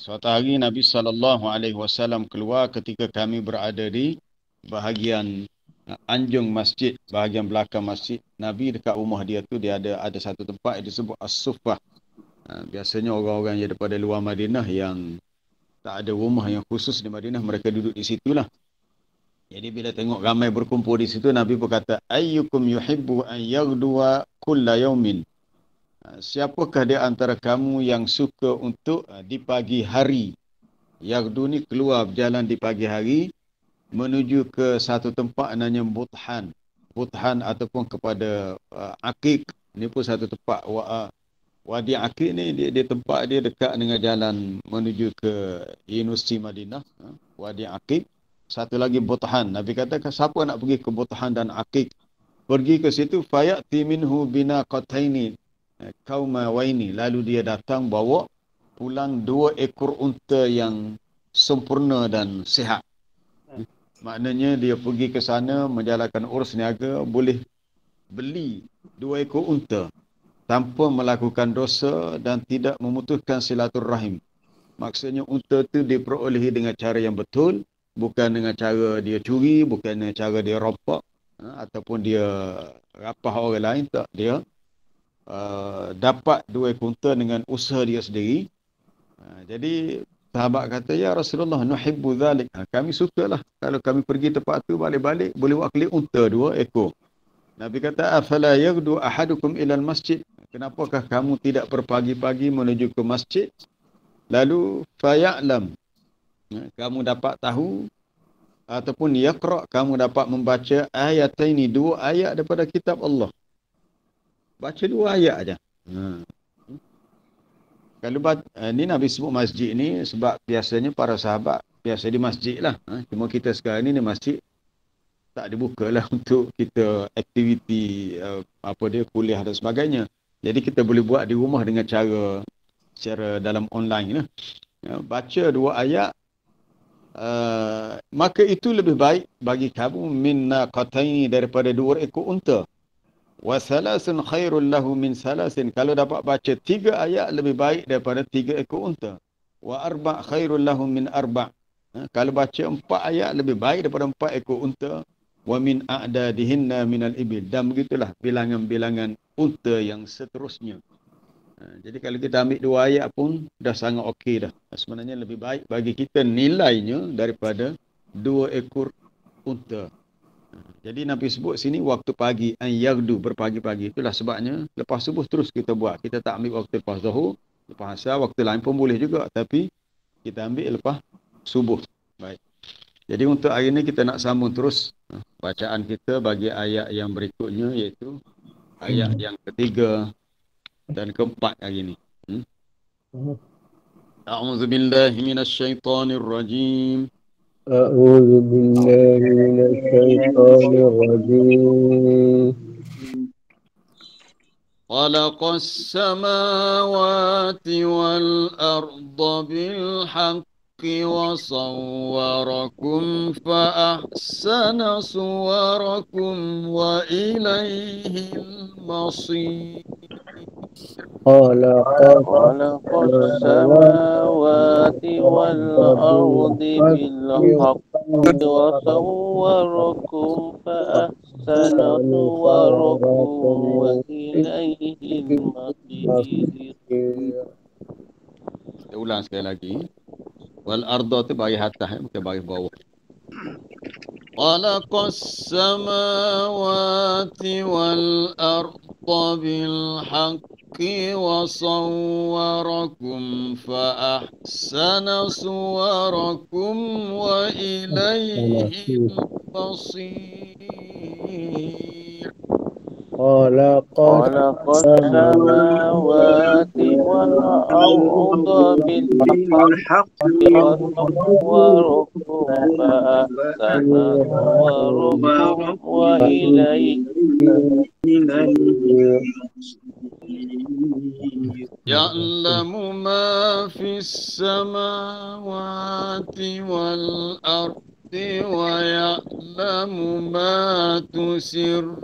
suatu hari Nabi sallallahu alaihi wasallam keluar ketika kami berada di bahagian eh, anjung masjid, bahagian belakang masjid. Nabi dekat rumah dia tu dia ada ada satu tempat yang disebut As-Suffah. Eh, biasanya orang-orang yang daripada luar Madinah yang tak ada rumah yang khusus di Madinah, mereka duduk di situlah. Jadi bila tengok ramai berkumpul di situ, Nabi berkata, Ayyukum yuhibbu an yagdua kulla yaumin. Ah, siapakah di antara kamu yang suka untuk ah, di pagi hari Yahudu ni keluar berjalan di pagi hari menuju ke satu tempat namanya Buthan Buthan ataupun kepada uh, ah, Akik ni pun satu tempat Wadi Akik ni dia, dia tempat dia dekat dengan jalan menuju ke Universiti Madinah Wadi Akik satu lagi Buthan Nabi kata siapa nak pergi ke Buthan dan Akik pergi ke situ fayati minhu bina qataini kau eh, kaum eh, waini lalu dia datang bawa pulang dua ekor unta yang sempurna dan sihat hmm. maknanya dia pergi ke sana menjalankan urus niaga boleh beli dua ekor unta tanpa melakukan dosa dan tidak memutuskan silaturahim maksudnya unta tu diperolehi dengan cara yang betul bukan dengan cara dia curi bukan dengan cara dia rompak eh, ataupun dia rapah orang lain tak dia uh, dapat dua kunta dengan usaha dia sendiri. Uh, jadi sahabat kata, Ya Rasulullah, nuhibbu zalik. Uh, kami lah. Kalau kami pergi tempat tu balik-balik, boleh wakili unta dua ekor. Nabi kata, Afala yagdu ahadukum ilal masjid. Kenapakah kamu tidak berpagi-pagi menuju ke masjid? Lalu, faya'lam. Uh, kamu dapat tahu ataupun yakra kamu dapat membaca ayat ini dua ayat daripada kitab Allah baca dua ayat aja. Hmm. Kalau bat, ini eh, Nabi sebut masjid ni sebab biasanya para sahabat biasa di masjid lah. Ha. Cuma kita sekarang ni ni masjid tak dibuka lah untuk kita aktiviti eh, apa dia kuliah dan sebagainya. Jadi kita boleh buat di rumah dengan cara secara dalam online lah. Ya, baca dua ayat Uh, maka itu lebih baik bagi kamu minna qatain daripada dua ekor unta. Uh, wa salasun khairul lahu min salasin. Kalau dapat baca tiga ayat lebih baik daripada tiga ekor unta. Wa arba khairul lahu min arba. Ha, kalau baca empat ayat lebih baik daripada empat ekor unta. Wa min a'da dihinna minal ibil. Dan begitulah bilangan-bilangan unta yang seterusnya. Ha, jadi kalau kita ambil dua ayat pun dah sangat okey dah. Ha, sebenarnya lebih baik bagi kita nilainya daripada dua ekor unta. Jadi Nabi sebut sini waktu pagi an yagdu berpagi-pagi itulah sebabnya lepas subuh terus kita buat. Kita tak ambil waktu lepas zuhur, lepas asar, waktu lain pun boleh juga tapi kita ambil lepas subuh. Baik. Jadi untuk hari ini kita nak sambung terus eh, bacaan kita bagi ayat yang berikutnya iaitu ayat hmm. yang ketiga dan keempat hari ini. Hmm? hmm. A'udzu billahi rajim. أعوذ بالله من الشيطان الرجيم خلق السماوات والأرض بالحق وصوركم فأحسن صوركم وإليه المصير خلق السماوات والأرض بالحق وصوركم فأحسن صوركم وإليه المصير ulang sekali lagi. والارض تبقى tu تبقى hatah ya, خلق السماوات والأرض بالحق وصوركم فأحسن صوركم وإليه المصير خلق السماوات والأرض بالحق والنور فأحسن وربه وإليه يعلم ما في السماوات والأرض ويعلم ما تسر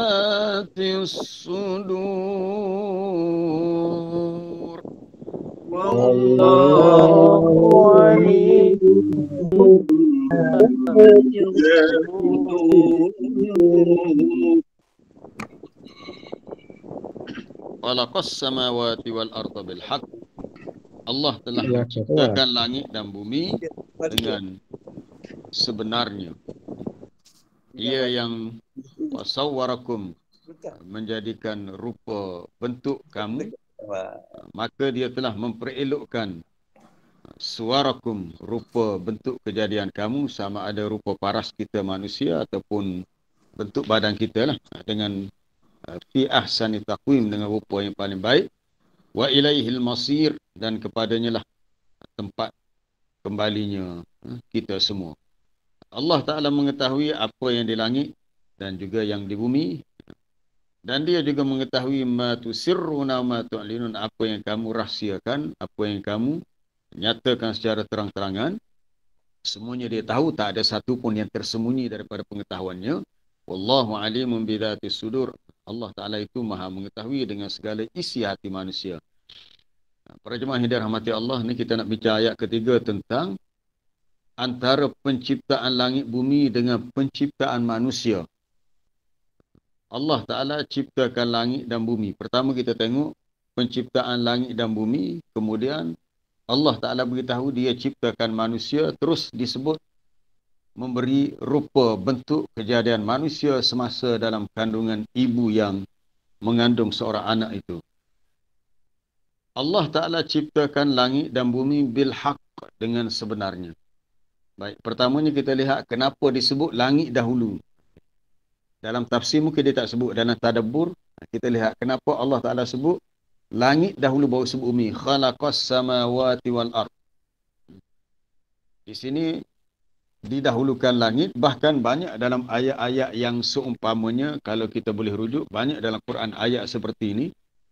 الصدور والله خلق السماوات والأرض بالحق Allah telah ya, ciptakan langit dan bumi ya, dengan sebenarnya ia yang wasawwarakum menjadikan rupa bentuk kamu maka dia telah memperelokkan suarakum rupa bentuk kejadian kamu sama ada rupa paras kita manusia ataupun bentuk badan kita lah dengan eh, fi ahsani taqwim dengan rupa yang paling baik wa ilaihil masir dan kepadanya lah tempat kembalinya eh, kita semua Allah Ta'ala mengetahui apa yang di langit dan juga yang di bumi. Dan dia juga mengetahui ma tusirruna ma tu'linun apa yang kamu rahsiakan, apa yang kamu nyatakan secara terang-terangan. Semuanya dia tahu, tak ada satu pun yang tersembunyi daripada pengetahuannya. Wallahu alimun bidhati sudur. Allah Ta'ala itu maha mengetahui dengan segala isi hati manusia. Para jemaah yang dirahmati Allah, ni kita nak bicara ayat ketiga tentang antara penciptaan langit bumi dengan penciptaan manusia. Allah Ta'ala ciptakan langit dan bumi. Pertama kita tengok penciptaan langit dan bumi. Kemudian Allah Ta'ala beritahu dia ciptakan manusia. Terus disebut memberi rupa bentuk kejadian manusia semasa dalam kandungan ibu yang mengandung seorang anak itu. Allah Ta'ala ciptakan langit dan bumi bilhaq dengan sebenarnya. Baik, pertamanya kita lihat kenapa disebut langit dahulu. Dalam tafsir mungkin dia tak sebut dalam tadabbur. Kita lihat kenapa Allah Ta'ala sebut langit dahulu baru sebut umi. Khalaqas samawati wal ar. Di sini didahulukan langit. Bahkan banyak dalam ayat-ayat yang seumpamanya kalau kita boleh rujuk. Banyak dalam Quran ayat seperti ini.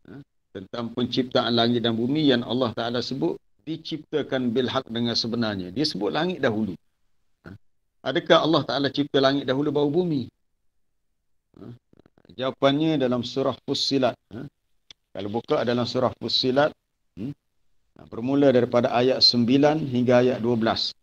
Ha, tentang penciptaan langit dan bumi yang Allah Ta'ala sebut diciptakan bilhak dengan sebenarnya. Dia sebut langit dahulu. Ha? Adakah Allah Ta'ala cipta langit dahulu baru bumi? Ha? Jawapannya dalam surah Fussilat. Ha? Kalau buka dalam surah Fussilat, hmm, bermula daripada ayat 9 hingga ayat 12.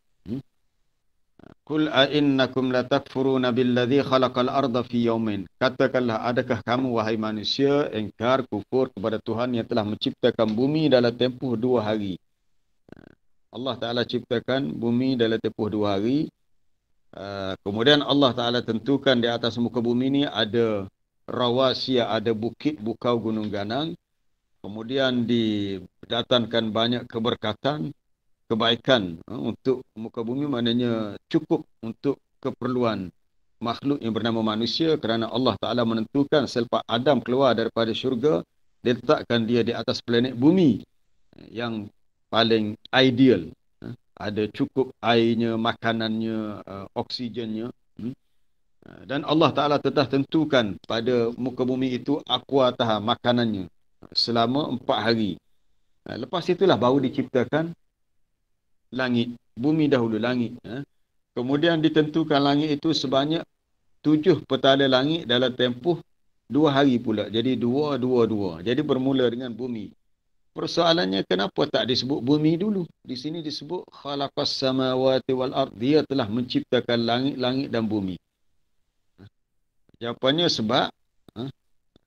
Kul hmm? a innakum la takfuruna billadhi khalaqal arda fi yawmin. Katakanlah adakah kamu wahai manusia engkar kufur kepada Tuhan yang telah menciptakan bumi dalam tempoh dua hari. Allah Ta'ala ciptakan bumi dalam tempoh dua hari. Uh, kemudian Allah Ta'ala tentukan di atas muka bumi ini ada rawasia, ada bukit, bukau, gunung, ganang. Kemudian didatangkan banyak keberkatan, kebaikan uh, untuk muka bumi. Maknanya cukup untuk keperluan makhluk yang bernama manusia kerana Allah Ta'ala menentukan selepas Adam keluar daripada syurga, letakkan dia di atas planet bumi yang paling ideal. Eh. Ada cukup airnya, makanannya, eh, oksigennya. Hmm. Eh, dan Allah Ta'ala telah tentukan pada muka bumi itu aqua tahan makanannya selama empat hari. Lepas itulah baru diciptakan langit. Bumi dahulu langit. Kemudian ditentukan langit itu sebanyak tujuh petala langit dalam tempoh dua hari pula. Jadi dua, dua, dua. Jadi bermula dengan bumi. Persoalannya kenapa tak disebut bumi dulu? Di sini disebut khalaqas samawati wal ard. Dia telah menciptakan langit-langit dan bumi. Jawapannya sebab ha,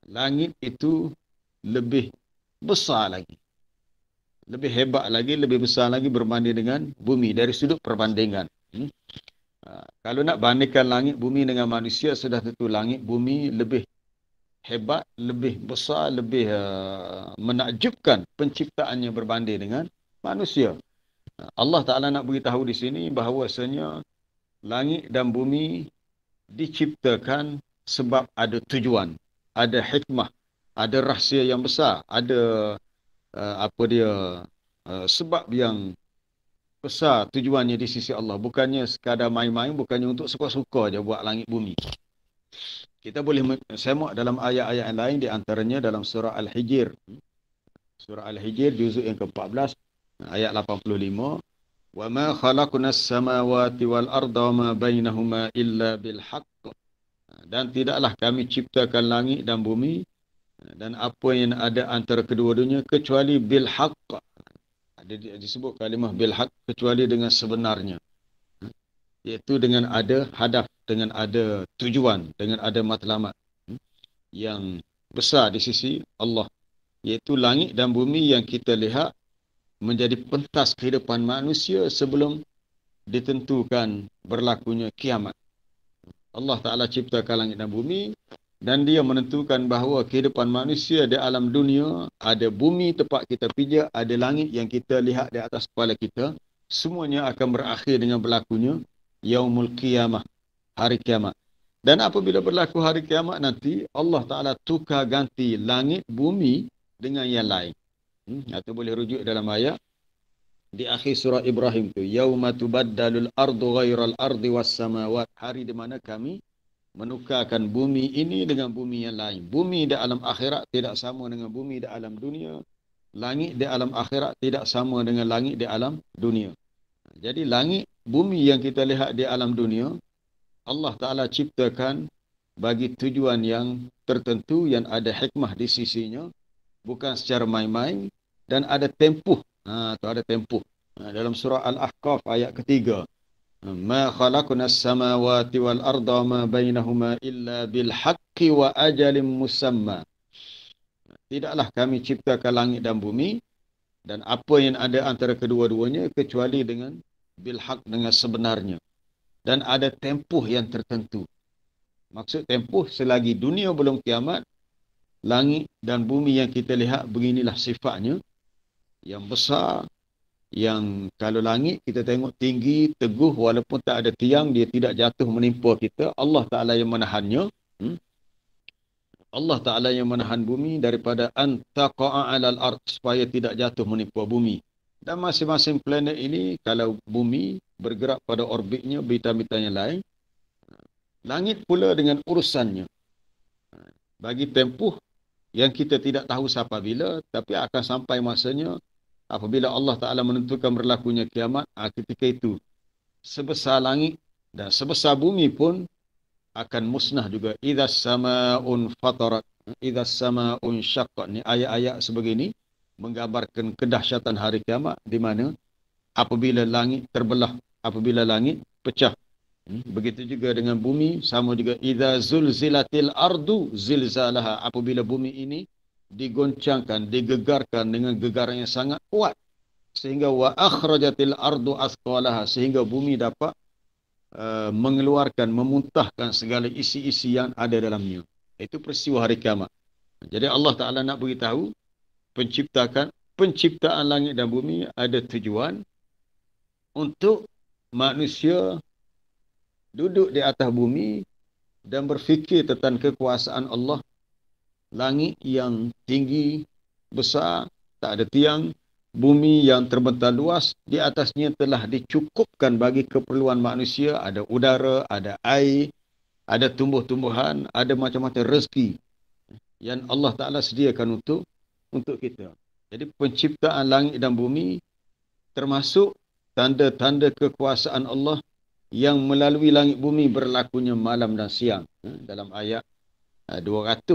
langit itu lebih besar lagi. Lebih hebat lagi, lebih besar lagi berbanding dengan bumi dari sudut perbandingan. Hmm? Ha, kalau nak bandingkan langit bumi dengan manusia sudah tentu langit bumi lebih hebat, lebih besar, lebih uh, menakjubkan penciptaannya berbanding dengan manusia. Allah Ta'ala nak beritahu di sini bahawasanya langit dan bumi diciptakan sebab ada tujuan, ada hikmah, ada rahsia yang besar, ada uh, apa dia uh, sebab yang besar tujuannya di sisi Allah. Bukannya sekadar main-main, bukannya untuk suka-suka je buat langit bumi. Kita boleh semak dalam ayat-ayat yang lain di antaranya dalam surah Al-Hijr. Surah Al-Hijr juzuk yang ke-14 ayat 85. Wa ma khalaqna as-samawati wal arda wa ma bainahuma illa bil haqq. Dan tidaklah kami ciptakan langit dan bumi dan apa yang ada antara kedua-duanya kecuali bil haqq. Ada disebut kalimah bil haqq kecuali dengan sebenarnya iaitu dengan ada hadaf, dengan ada tujuan, dengan ada matlamat hmm, yang besar di sisi Allah. Iaitu langit dan bumi yang kita lihat menjadi pentas kehidupan manusia sebelum ditentukan berlakunya kiamat. Allah Ta'ala ciptakan langit dan bumi dan dia menentukan bahawa kehidupan manusia di alam dunia ada bumi tempat kita pijak, ada langit yang kita lihat di atas kepala kita semuanya akan berakhir dengan berlakunya yaumul qiyamah hari kiamat dan apabila berlaku hari kiamat nanti Allah Taala tukar ganti langit bumi dengan yang lain hmm. atau boleh rujuk dalam ayat di akhir surah Ibrahim tu yauma tubaddalul ardu ghairal ardi was samawat hari di mana kami menukarkan bumi ini dengan bumi yang lain bumi di alam akhirat tidak sama dengan bumi di alam dunia langit di alam akhirat tidak sama dengan langit di alam dunia jadi langit, bumi yang kita lihat di alam dunia, Allah Ta'ala ciptakan bagi tujuan yang tertentu yang ada hikmah di sisinya. Bukan secara main-main dan ada tempuh. Ha, tu ada tempuh. Ha, dalam surah Al-Ahqaf ayat ketiga. Ma khalaqna as-samawati wal arda ma bainahuma illa bil haqqi wa ajalin musamma. Tidaklah kami ciptakan langit dan bumi dan apa yang ada antara kedua-duanya kecuali dengan bilhaq dengan sebenarnya dan ada tempuh yang tertentu maksud tempuh selagi dunia belum kiamat langit dan bumi yang kita lihat beginilah sifatnya yang besar yang kalau langit kita tengok tinggi teguh walaupun tak ada tiang dia tidak jatuh menimpa kita Allah Taala yang menahannya Allah Ta'ala yang menahan bumi daripada antaqa'a alal ard supaya tidak jatuh menipu bumi. Dan masing-masing planet ini kalau bumi bergerak pada orbitnya bintang berita yang lain. Langit pula dengan urusannya. Bagi tempuh yang kita tidak tahu siapa bila tapi akan sampai masanya apabila Allah Ta'ala menentukan berlakunya kiamat ah, ketika itu sebesar langit dan sebesar bumi pun akan musnah juga idza samaa'un fatarat idza samaa'un syaqqa ni ayat-ayat sebegini menggambarkan kedahsyatan hari kiamat di mana apabila langit terbelah apabila langit pecah hmm, begitu juga dengan bumi sama juga idza zulzilatil ardu zilzalaha apabila bumi ini digoncangkan digegarkan dengan gegaran yang sangat kuat sehingga wa akhrajatil ardu asqalaha sehingga bumi dapat Eh, mengeluarkan, memuntahkan segala isi-isi yang ada dalamnya. Itu peristiwa hari kiamat. Jadi Allah Ta'ala nak beritahu, penciptakan, penciptaan langit dan bumi ada tujuan untuk manusia duduk di atas bumi dan berfikir tentang kekuasaan Allah. Langit yang tinggi, besar, tak ada tiang, bumi yang terbentang luas di atasnya telah dicukupkan bagi keperluan manusia ada udara ada air ada tumbuh-tumbuhan ada macam-macam rezeki yang Allah Taala sediakan untuk untuk kita jadi penciptaan langit dan bumi termasuk tanda-tanda kekuasaan Allah yang melalui langit bumi berlakunya malam dan siang hmm, dalam ayat 200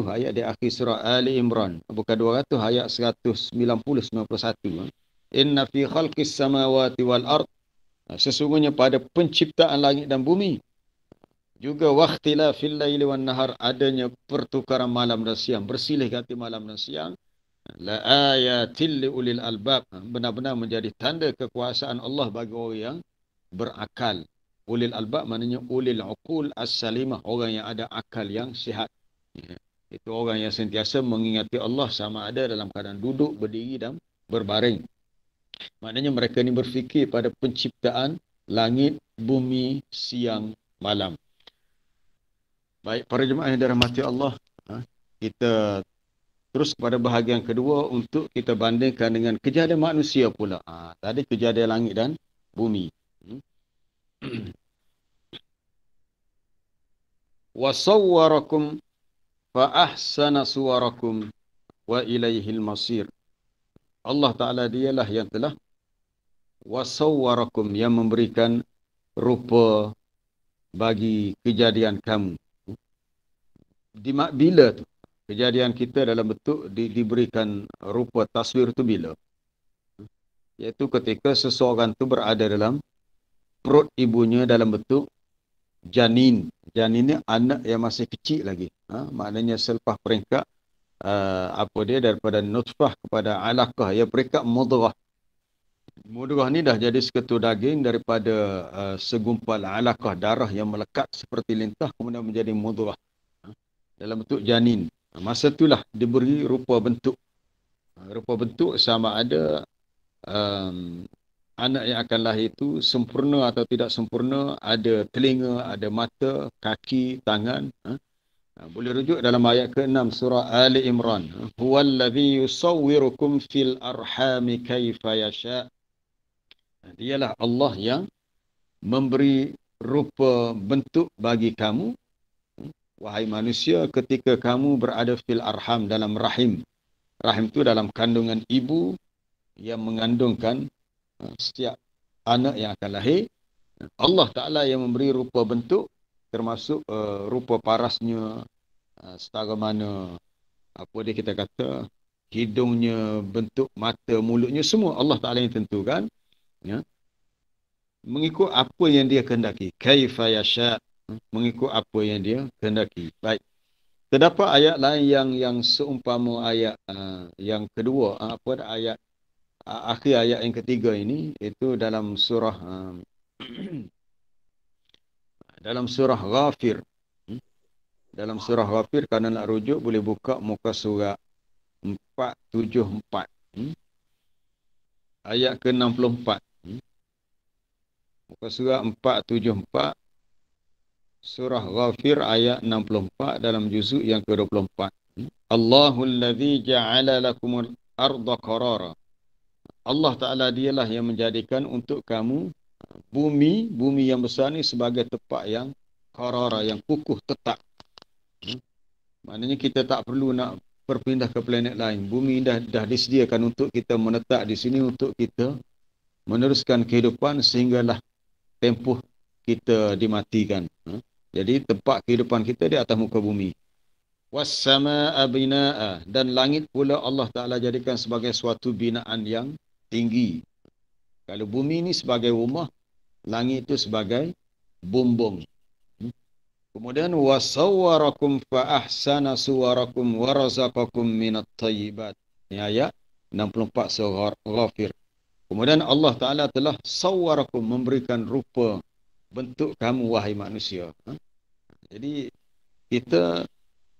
ah, ayat di akhir surah Ali Imran. Bukan 200 ayat 190-91. Eh. Inna fi khalqis samawati wal ard. Ah, sesungguhnya pada penciptaan langit dan bumi. Juga waktilah fil layli wan nahar. Adanya pertukaran malam dan siang. Bersilih ganti malam dan siang. La ayatil li ulil albab. Ah, benar-benar menjadi tanda kekuasaan Allah bagi orang yang berakal. Ulil albab maknanya ulil uqul as-salimah. Orang yang ada akal yang sihat. Itu orang yang sentiasa mengingati Allah sama ada dalam keadaan duduk, berdiri dan berbaring. Maknanya mereka ini berfikir pada penciptaan langit, bumi, siang, malam. Baik, para jemaah yang dirahmati Allah, ha, kita terus kepada bahagian kedua untuk kita bandingkan dengan kejadian manusia pula. Ha, tadi kejadian langit dan bumi. Wasawwarakum hmm? فأحسن صوركم وإليه المصير Allah Ta'ala dialah yang telah wasawwarakum yang memberikan rupa bagi kejadian kamu. Di bila tu? Kejadian kita dalam bentuk di, diberikan rupa taswir tu bila? Iaitu ketika seseorang tu berada dalam perut ibunya dalam bentuk janin. Janin ni anak yang masih kecil lagi ha, maknanya selepas peringkat uh, apa dia daripada nutfah kepada alaqah ya peringkat mudghah mudghah ni dah jadi seketul daging daripada uh, segumpal alaqah darah yang melekat seperti lintah kemudian menjadi mudghah ha, dalam bentuk janin ha, masa itulah diberi rupa bentuk ha, rupa bentuk sama ada um, anak yang akan lahir itu sempurna atau tidak sempurna ada telinga ada mata kaki tangan ha, Ha, boleh rujuk dalam ayat ke-6 surah Ali Imran. Huwallazi yusawwirukum fil arhami kayfa yasha. Ha, dialah Allah yang memberi rupa bentuk bagi kamu ha, wahai manusia ketika kamu berada fil arham dalam rahim. Rahim itu dalam kandungan ibu yang mengandungkan setiap anak yang akan lahir. Allah Taala yang memberi rupa bentuk termasuk uh, rupa parasnya uh, setara mana apa dia kita kata hidungnya bentuk mata mulutnya semua Allah Taala yang tentukan ya mengikut apa yang dia kehendaki kaifa yasha hmm, mengikut apa yang dia kehendaki baik terdapat ayat lain yang yang seumpama ayat uh, yang kedua uh, apa ada ayat uh, akhir ayat yang ketiga ini itu dalam surah uh, dalam surah Ghafir. Hmm? Dalam surah Ghafir kalau nak rujuk boleh buka muka surah 474. Hmm? Ayat ke-64. Hmm? Muka surah 474. Surah Ghafir ayat 64 dalam juzuk yang ke-24. Allahul ladzi ja'ala lakumul arda qarara. Allah Ta'ala dialah yang menjadikan untuk kamu bumi, bumi yang besar ni sebagai tempat yang karara, yang kukuh, tetap. Hmm? Maknanya kita tak perlu nak berpindah ke planet lain. Bumi dah, dah disediakan untuk kita menetap di sini, untuk kita meneruskan kehidupan sehinggalah tempuh kita dimatikan. Hmm? Jadi tempat kehidupan kita di atas muka bumi. Wassama'a bina'a. Dan langit pula Allah Ta'ala jadikan sebagai suatu binaan yang tinggi. Kalau bumi ni sebagai rumah, langit tu sebagai bumbung. Hmm? Kemudian wasawwarakum fa ahsana suwarakum wa razaqakum minat tayyibat. Ini ayat 64 surah Ghafir. Kemudian Allah Taala telah sawwarakum memberikan rupa bentuk kamu wahai manusia. Ha? Jadi kita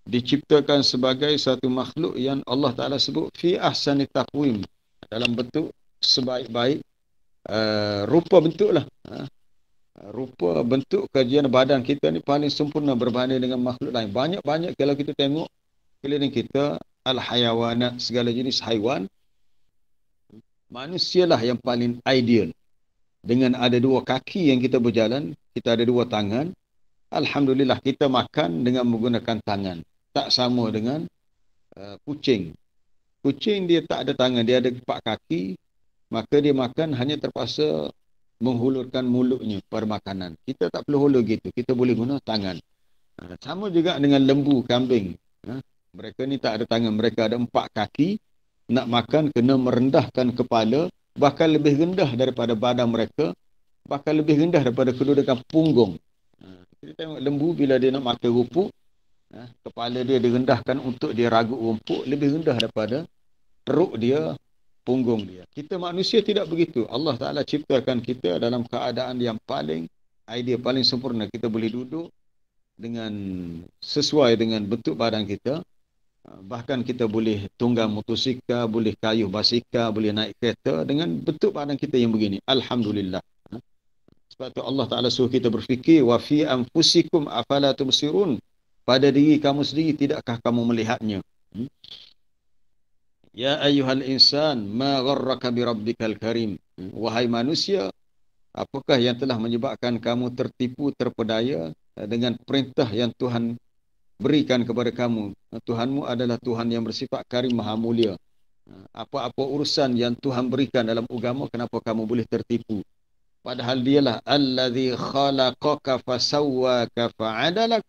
diciptakan sebagai satu makhluk yang Allah Taala sebut fi ahsani taqwim dalam bentuk sebaik-baik Eh, rupa bentuk lah. Ha? Rupa bentuk kajian badan kita ni paling sempurna berbanding dengan makhluk lain. Banyak-banyak kalau kita tengok keliling kita, al-hayawana, segala jenis haiwan, manusialah yang paling ideal. Dengan ada dua kaki yang kita berjalan, kita ada dua tangan, Alhamdulillah kita makan dengan menggunakan tangan. Tak sama dengan uh, kucing. Kucing dia tak ada tangan, dia ada empat kaki, maka dia makan hanya terpaksa menghulurkan mulutnya makanan Kita tak perlu hulur gitu. Kita boleh guna tangan. Ha, sama juga dengan lembu, kambing. Ha, mereka ni tak ada tangan. Mereka ada empat kaki. Nak makan, kena merendahkan kepala. Bahkan lebih rendah daripada badan mereka. Bahkan lebih rendah daripada kedudukan punggung. Ha, kita tengok lembu bila dia nak makan rumput. Kepala dia direndahkan untuk dia ragu rumput. Lebih rendah daripada perut dia punggung dia. Kita manusia tidak begitu. Allah Ta'ala ciptakan kita dalam keadaan yang paling, idea paling sempurna. Kita boleh duduk dengan sesuai dengan bentuk badan kita. Ah, bahkan kita boleh tunggang motosikal, boleh kayuh basikal, boleh naik kereta dengan bentuk badan kita yang begini. Alhamdulillah. Ah, sebab tu Allah Ta'ala suruh kita berfikir, Wa fi anfusikum afalatum sirun. Pada diri kamu sendiri, tidakkah kamu melihatnya? Hmm? Ya ayuhal insan, ma gharraka bi rabbikal karim. Wahai manusia, apakah yang telah menyebabkan kamu tertipu terpedaya dengan perintah yang Tuhan berikan kepada kamu? Tuhanmu adalah Tuhan yang bersifat karim maha mulia. Apa-apa urusan yang Tuhan berikan dalam agama kenapa kamu boleh tertipu? Padahal dialah allazi khalaqaka fasawwaka fa'adalak.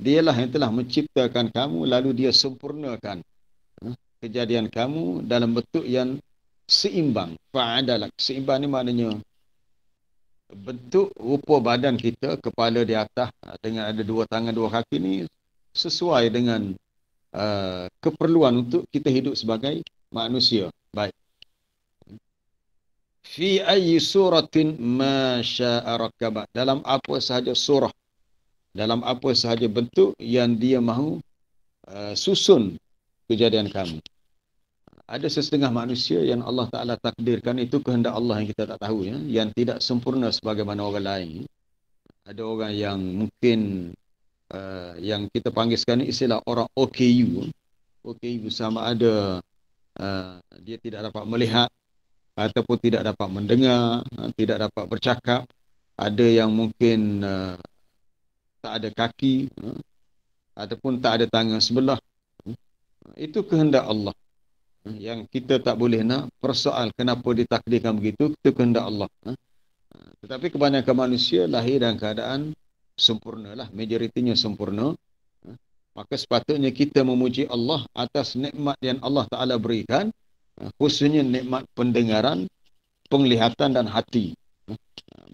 Dialah yang telah menciptakan kamu lalu dia sempurnakan kejadian kamu dalam bentuk yang seimbang. Fa'adalak. Seimbang ni maknanya bentuk rupa badan kita, kepala di atas dengan ada dua tangan, dua kaki ni sesuai dengan uh, keperluan untuk kita hidup sebagai manusia. Baik. Fi ayi suratin ma Dalam apa sahaja surah. Dalam apa sahaja bentuk yang dia mahu uh, susun kejadian kami. Ada sesetengah manusia yang Allah Ta'ala takdirkan itu kehendak Allah yang kita tak tahu. Ya? Yang tidak sempurna sebagaimana orang lain. Ada orang yang mungkin uh, yang kita panggil sekarang ini istilah orang OKU. OKU sama ada uh, dia tidak dapat melihat ataupun tidak dapat mendengar, uh, tidak dapat bercakap. Ada yang mungkin uh, tak ada kaki uh, ataupun tak ada tangan sebelah itu kehendak Allah yang kita tak boleh nak persoal kenapa ditakdirkan begitu itu kehendak Allah ha? tetapi kebanyakan manusia lahir dalam keadaan sempurna lah majoritinya sempurna ha? maka sepatutnya kita memuji Allah atas nikmat yang Allah Taala berikan ha? khususnya nikmat pendengaran penglihatan dan hati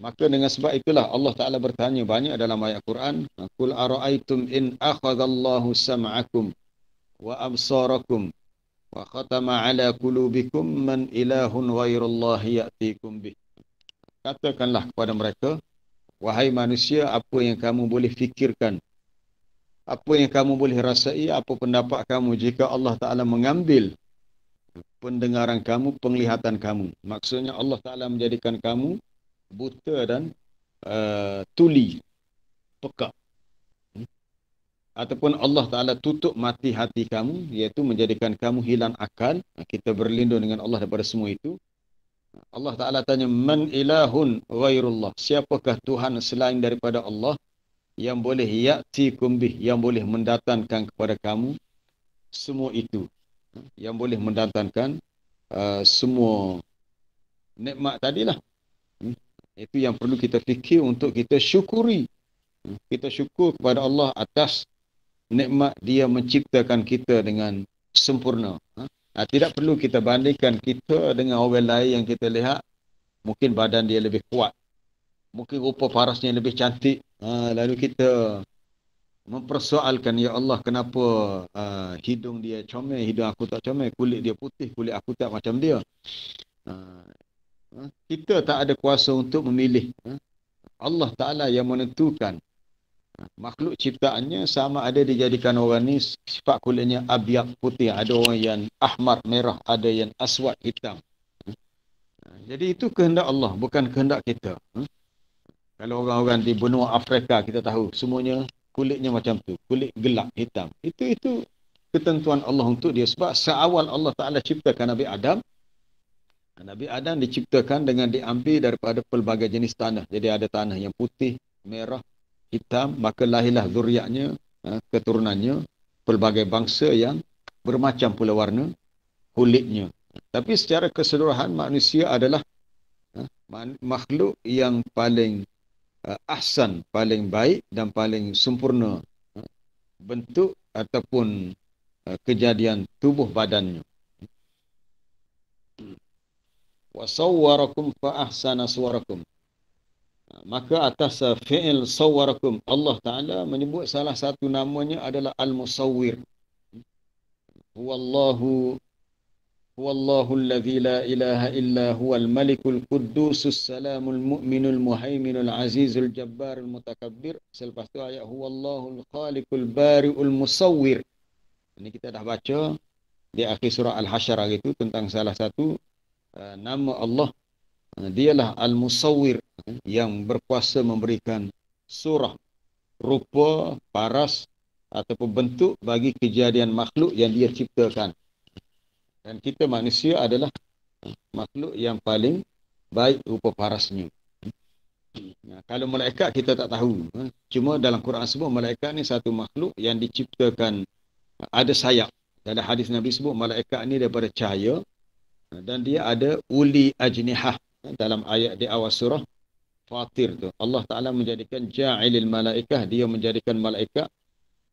maka dengan sebab itulah Allah Taala bertanya banyak dalam ayat Quran kul araaitum in akhadallahu sam'akum Wa wa وختم على قلوبكم من إله غير الله يأتيكم به Katakanlah kepada mereka, wahai manusia, apa yang kamu boleh fikirkan? Apa yang kamu boleh rasai? Apa pendapat kamu jika Allah Ta'ala mengambil pendengaran kamu, penglihatan kamu? Maksudnya Allah Ta'ala menjadikan kamu buta dan uh, tuli, pekak ataupun Allah Ta'ala tutup mati hati kamu, iaitu menjadikan kamu hilang akal. Kita berlindung dengan Allah daripada semua itu. Allah Ta'ala tanya, Man ilahun ghairullah? Siapakah Tuhan selain daripada Allah yang boleh yakti kumbih, yang boleh mendatangkan kepada kamu semua itu? Yang boleh mendatangkan uh, semua nikmat tadilah. Hmm? Itu yang perlu kita fikir untuk kita syukuri. Hmm? Kita syukur kepada Allah atas nikmat dia menciptakan kita dengan sempurna. Ha? Ha, tidak perlu kita bandingkan kita dengan orang lain yang kita lihat. Mungkin badan dia lebih kuat. Mungkin rupa parasnya lebih cantik. Ha, lalu kita mempersoalkan, Ya Allah, kenapa uh, hidung dia comel, hidung aku tak comel, kulit dia putih, kulit aku tak macam dia. Ha, ha? kita tak ada kuasa untuk memilih. Ha? Allah Ta'ala yang menentukan makhluk ciptaannya sama ada dijadikan orang ni sifat kulitnya abiyak putih ada orang yang ahmar merah ada yang aswat hitam jadi itu kehendak Allah bukan kehendak kita kalau orang-orang di benua Afrika kita tahu semuanya kulitnya macam tu kulit gelap hitam itu itu ketentuan Allah untuk dia sebab seawal Allah Taala ciptakan Nabi Adam Nabi Adam diciptakan dengan diambil daripada pelbagai jenis tanah jadi ada tanah yang putih merah hitam, maka lahirlah zuriatnya, ha, keturunannya, pelbagai bangsa yang bermacam pula warna kulitnya. Tapi secara keseluruhan manusia adalah ha, makhluk yang paling ha, ahsan, paling baik dan paling sempurna bentuk ataupun kejadian tubuh badannya. Wasawwarakum fa suwarakum maka atas uh, fi'il sawwarakum Allah Taala menyebut salah satu namanya adalah al-musawwir huwallahu huwallahu allazi la ilaha illa huwal malikul quddusus salamul mu'minul muhaiminul azizul jabbarul mutakabbir selepas itu ayat huwallahu al-khaliqul bari'ul musawwir ini kita dah baca di akhir surah al-hasyr itu tentang salah satu uh, nama Allah Eh, dialah al-musawwir yang berkuasa memberikan surah rupa paras atau pembentuk bagi kejadian makhluk yang dia ciptakan dan kita manusia adalah makhluk yang paling baik rupa parasnya nah, kalau malaikat kita tak tahu eh, cuma dalam Quran sebut malaikat ni satu makhluk yang diciptakan ada sayap ada hadis Nabi sebut malaikat ni daripada cahaya eh, dan dia ada uli ajnihah dalam ayat di awal surah Fatir tu Allah Taala menjadikan ja'ilil malaikah dia menjadikan malaikat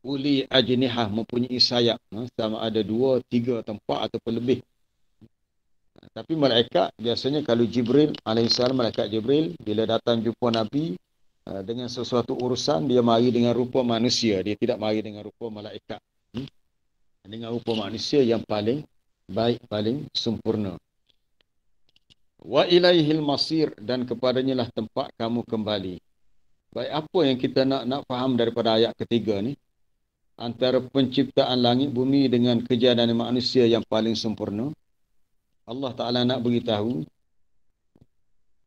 uli ajnihah mempunyai sayap ha, sama ada dua, tiga, tempat ataupun lebih ha, tapi malaikat biasanya kalau Jibril alaihissalam malaikat Jibril bila datang jumpa Nabi ha, dengan sesuatu urusan dia mari dengan rupa manusia dia tidak mari dengan rupa malaikat hmm? dengan rupa manusia yang paling baik paling sempurna wa ilaihil masir dan kepadanya lah tempat kamu kembali. Baik apa yang kita nak nak faham daripada ayat ketiga ni? Antara penciptaan langit bumi dengan kejadian manusia yang paling sempurna. Allah Ta'ala nak beritahu.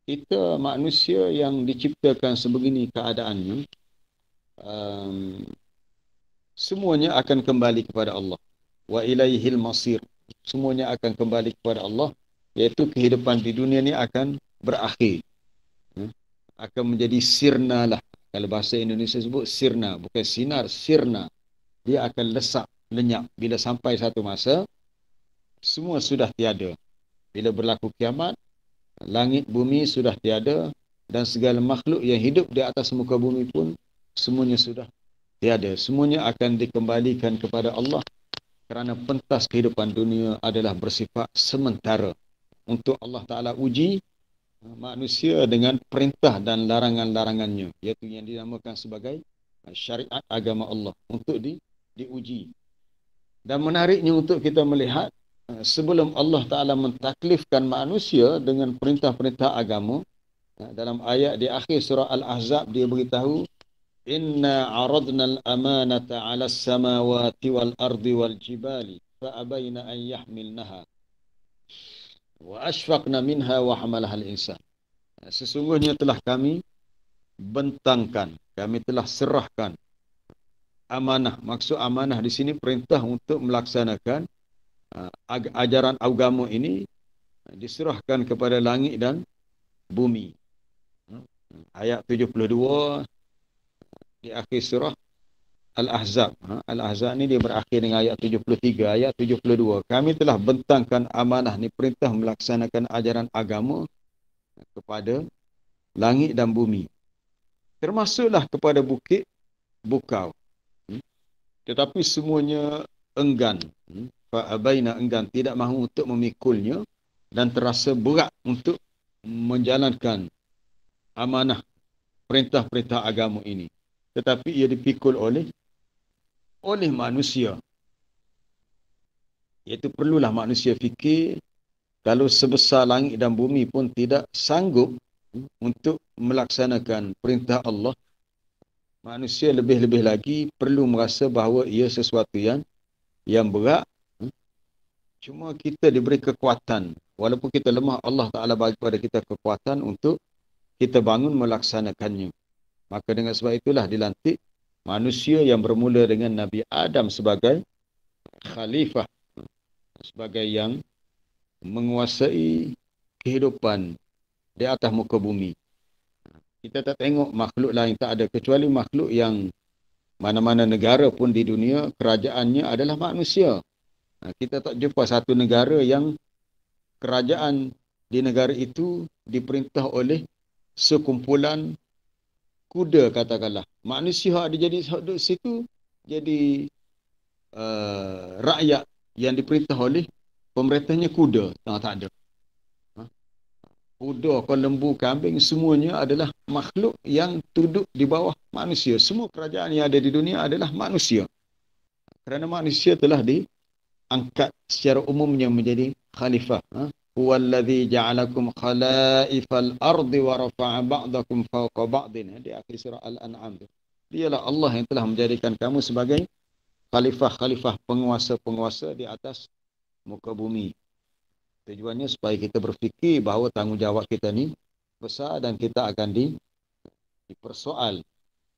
Kita manusia yang diciptakan sebegini keadaannya. Um, semuanya akan kembali kepada Allah. Wa ilaihil masir. Semuanya akan kembali kepada Allah iaitu kehidupan di dunia ni akan berakhir. Hmm? Akan menjadi sirna lah. Kalau bahasa Indonesia sebut sirna. Bukan sinar, sirna. Dia akan lesap, lenyap. Bila sampai satu masa, semua sudah tiada. Bila berlaku kiamat, langit bumi sudah tiada dan segala makhluk yang hidup di atas muka bumi pun semuanya sudah tiada. Semuanya akan dikembalikan kepada Allah kerana pentas kehidupan dunia adalah bersifat sementara untuk Allah Ta'ala uji eh, manusia dengan perintah dan larangan-larangannya. Iaitu yang dinamakan sebagai eh, syariat agama Allah untuk di diuji. Dan menariknya untuk kita melihat eh, sebelum Allah Ta'ala mentaklifkan manusia dengan perintah-perintah agama dalam ayat di akhir surah Al-Ahzab dia beritahu Inna aradna al-amanata ala samawati wal-ardi wal-jibali fa'abayna an yahmilnaha wa ashfaqna minha wa hamalahal insan sesungguhnya telah kami bentangkan kami telah serahkan amanah maksud amanah di sini perintah untuk melaksanakan ah, ajaran agama ini ah, diserahkan kepada langit dan bumi ayat 72 di akhir surah Al-Ahzab. Ha, Al-Ahzab ni dia berakhir dengan ayat 73, ayat 72. Kami telah bentangkan amanah ni perintah melaksanakan ajaran agama kepada langit dan bumi. Termasuklah kepada bukit Bukau. Hmm. Tetapi semuanya enggan. pak hmm. Fa'abaina enggan. Tidak mahu untuk memikulnya dan terasa berat untuk menjalankan amanah perintah-perintah agama ini. Tetapi ia dipikul oleh oleh manusia. Iaitu perlulah manusia fikir kalau sebesar langit dan bumi pun tidak sanggup untuk melaksanakan perintah Allah, manusia lebih-lebih lagi perlu merasa bahawa ia sesuatu yang yang berat. Cuma kita diberi kekuatan. Walaupun kita lemah, Allah Ta'ala bagi kepada kita kekuatan untuk kita bangun melaksanakannya. Maka dengan sebab itulah dilantik manusia yang bermula dengan Nabi Adam sebagai khalifah sebagai yang menguasai kehidupan di atas muka bumi. Kita tak tengok makhluk lain tak ada kecuali makhluk yang mana-mana negara pun di dunia kerajaannya adalah manusia. Kita tak jumpa satu negara yang kerajaan di negara itu diperintah oleh sekumpulan kuda katakanlah. Manusia hak dia jadi duduk situ jadi uh, rakyat yang diperintah oleh pemerintahnya kuda. Tak, tak ada. Ha? Kuda, lembu, kambing semuanya adalah makhluk yang duduk di bawah manusia. Semua kerajaan yang ada di dunia adalah manusia. Kerana manusia telah diangkat secara umumnya menjadi khalifah. Ha? هو الذي جعلكم خلائف الأرض ورفع بعضكم فوق بعض di akhir surah Al-An'am dialah Allah yang telah menjadikan kamu sebagai khalifah-khalifah penguasa-penguasa di atas muka bumi tujuannya supaya kita berfikir bahawa tanggungjawab kita ni besar dan kita akan di dipersoal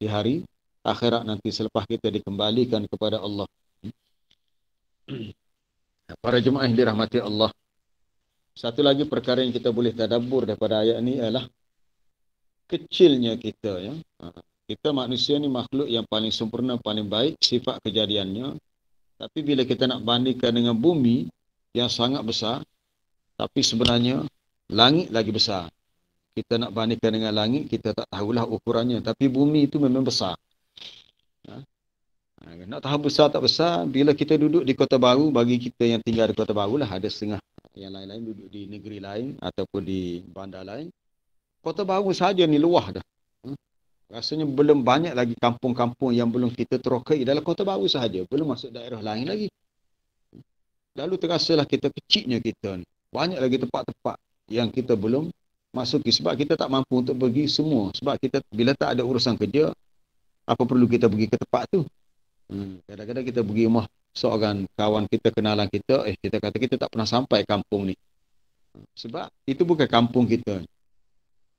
di hari akhirat nanti selepas kita dikembalikan kepada Allah para jemaah yang dirahmati Allah satu lagi perkara yang kita boleh tadabur daripada ayat ni ialah kecilnya kita ya. Ha, kita manusia ni makhluk yang paling sempurna, paling baik sifat kejadiannya. Tapi bila kita nak bandingkan dengan bumi yang sangat besar, tapi sebenarnya langit lagi besar. Kita nak bandingkan dengan langit, kita tak tahulah ukurannya. Tapi bumi itu memang besar. Ha? Ha, nak tahu besar tak besar, bila kita duduk di Kota Baru, bagi kita yang tinggal di Kota Baru lah, ada setengah yang lain-lain duduk di negeri lain ataupun di bandar lain. Kota Baru saja ni luah dah. Hmm. Rasanya belum banyak lagi kampung-kampung yang belum kita terokai dalam kota baru saja Belum masuk daerah lain lagi. Lalu terasalah kita kecilnya kita ni. Banyak lagi tempat-tempat yang kita belum masuki. Sebab kita tak mampu untuk pergi semua. Sebab kita bila tak ada urusan kerja, apa perlu kita pergi ke tempat tu? Hmm. Kadang-kadang kita pergi rumah seorang kawan kita, kenalan kita, eh kita kata kita tak pernah sampai kampung ni. Sebab itu bukan kampung kita.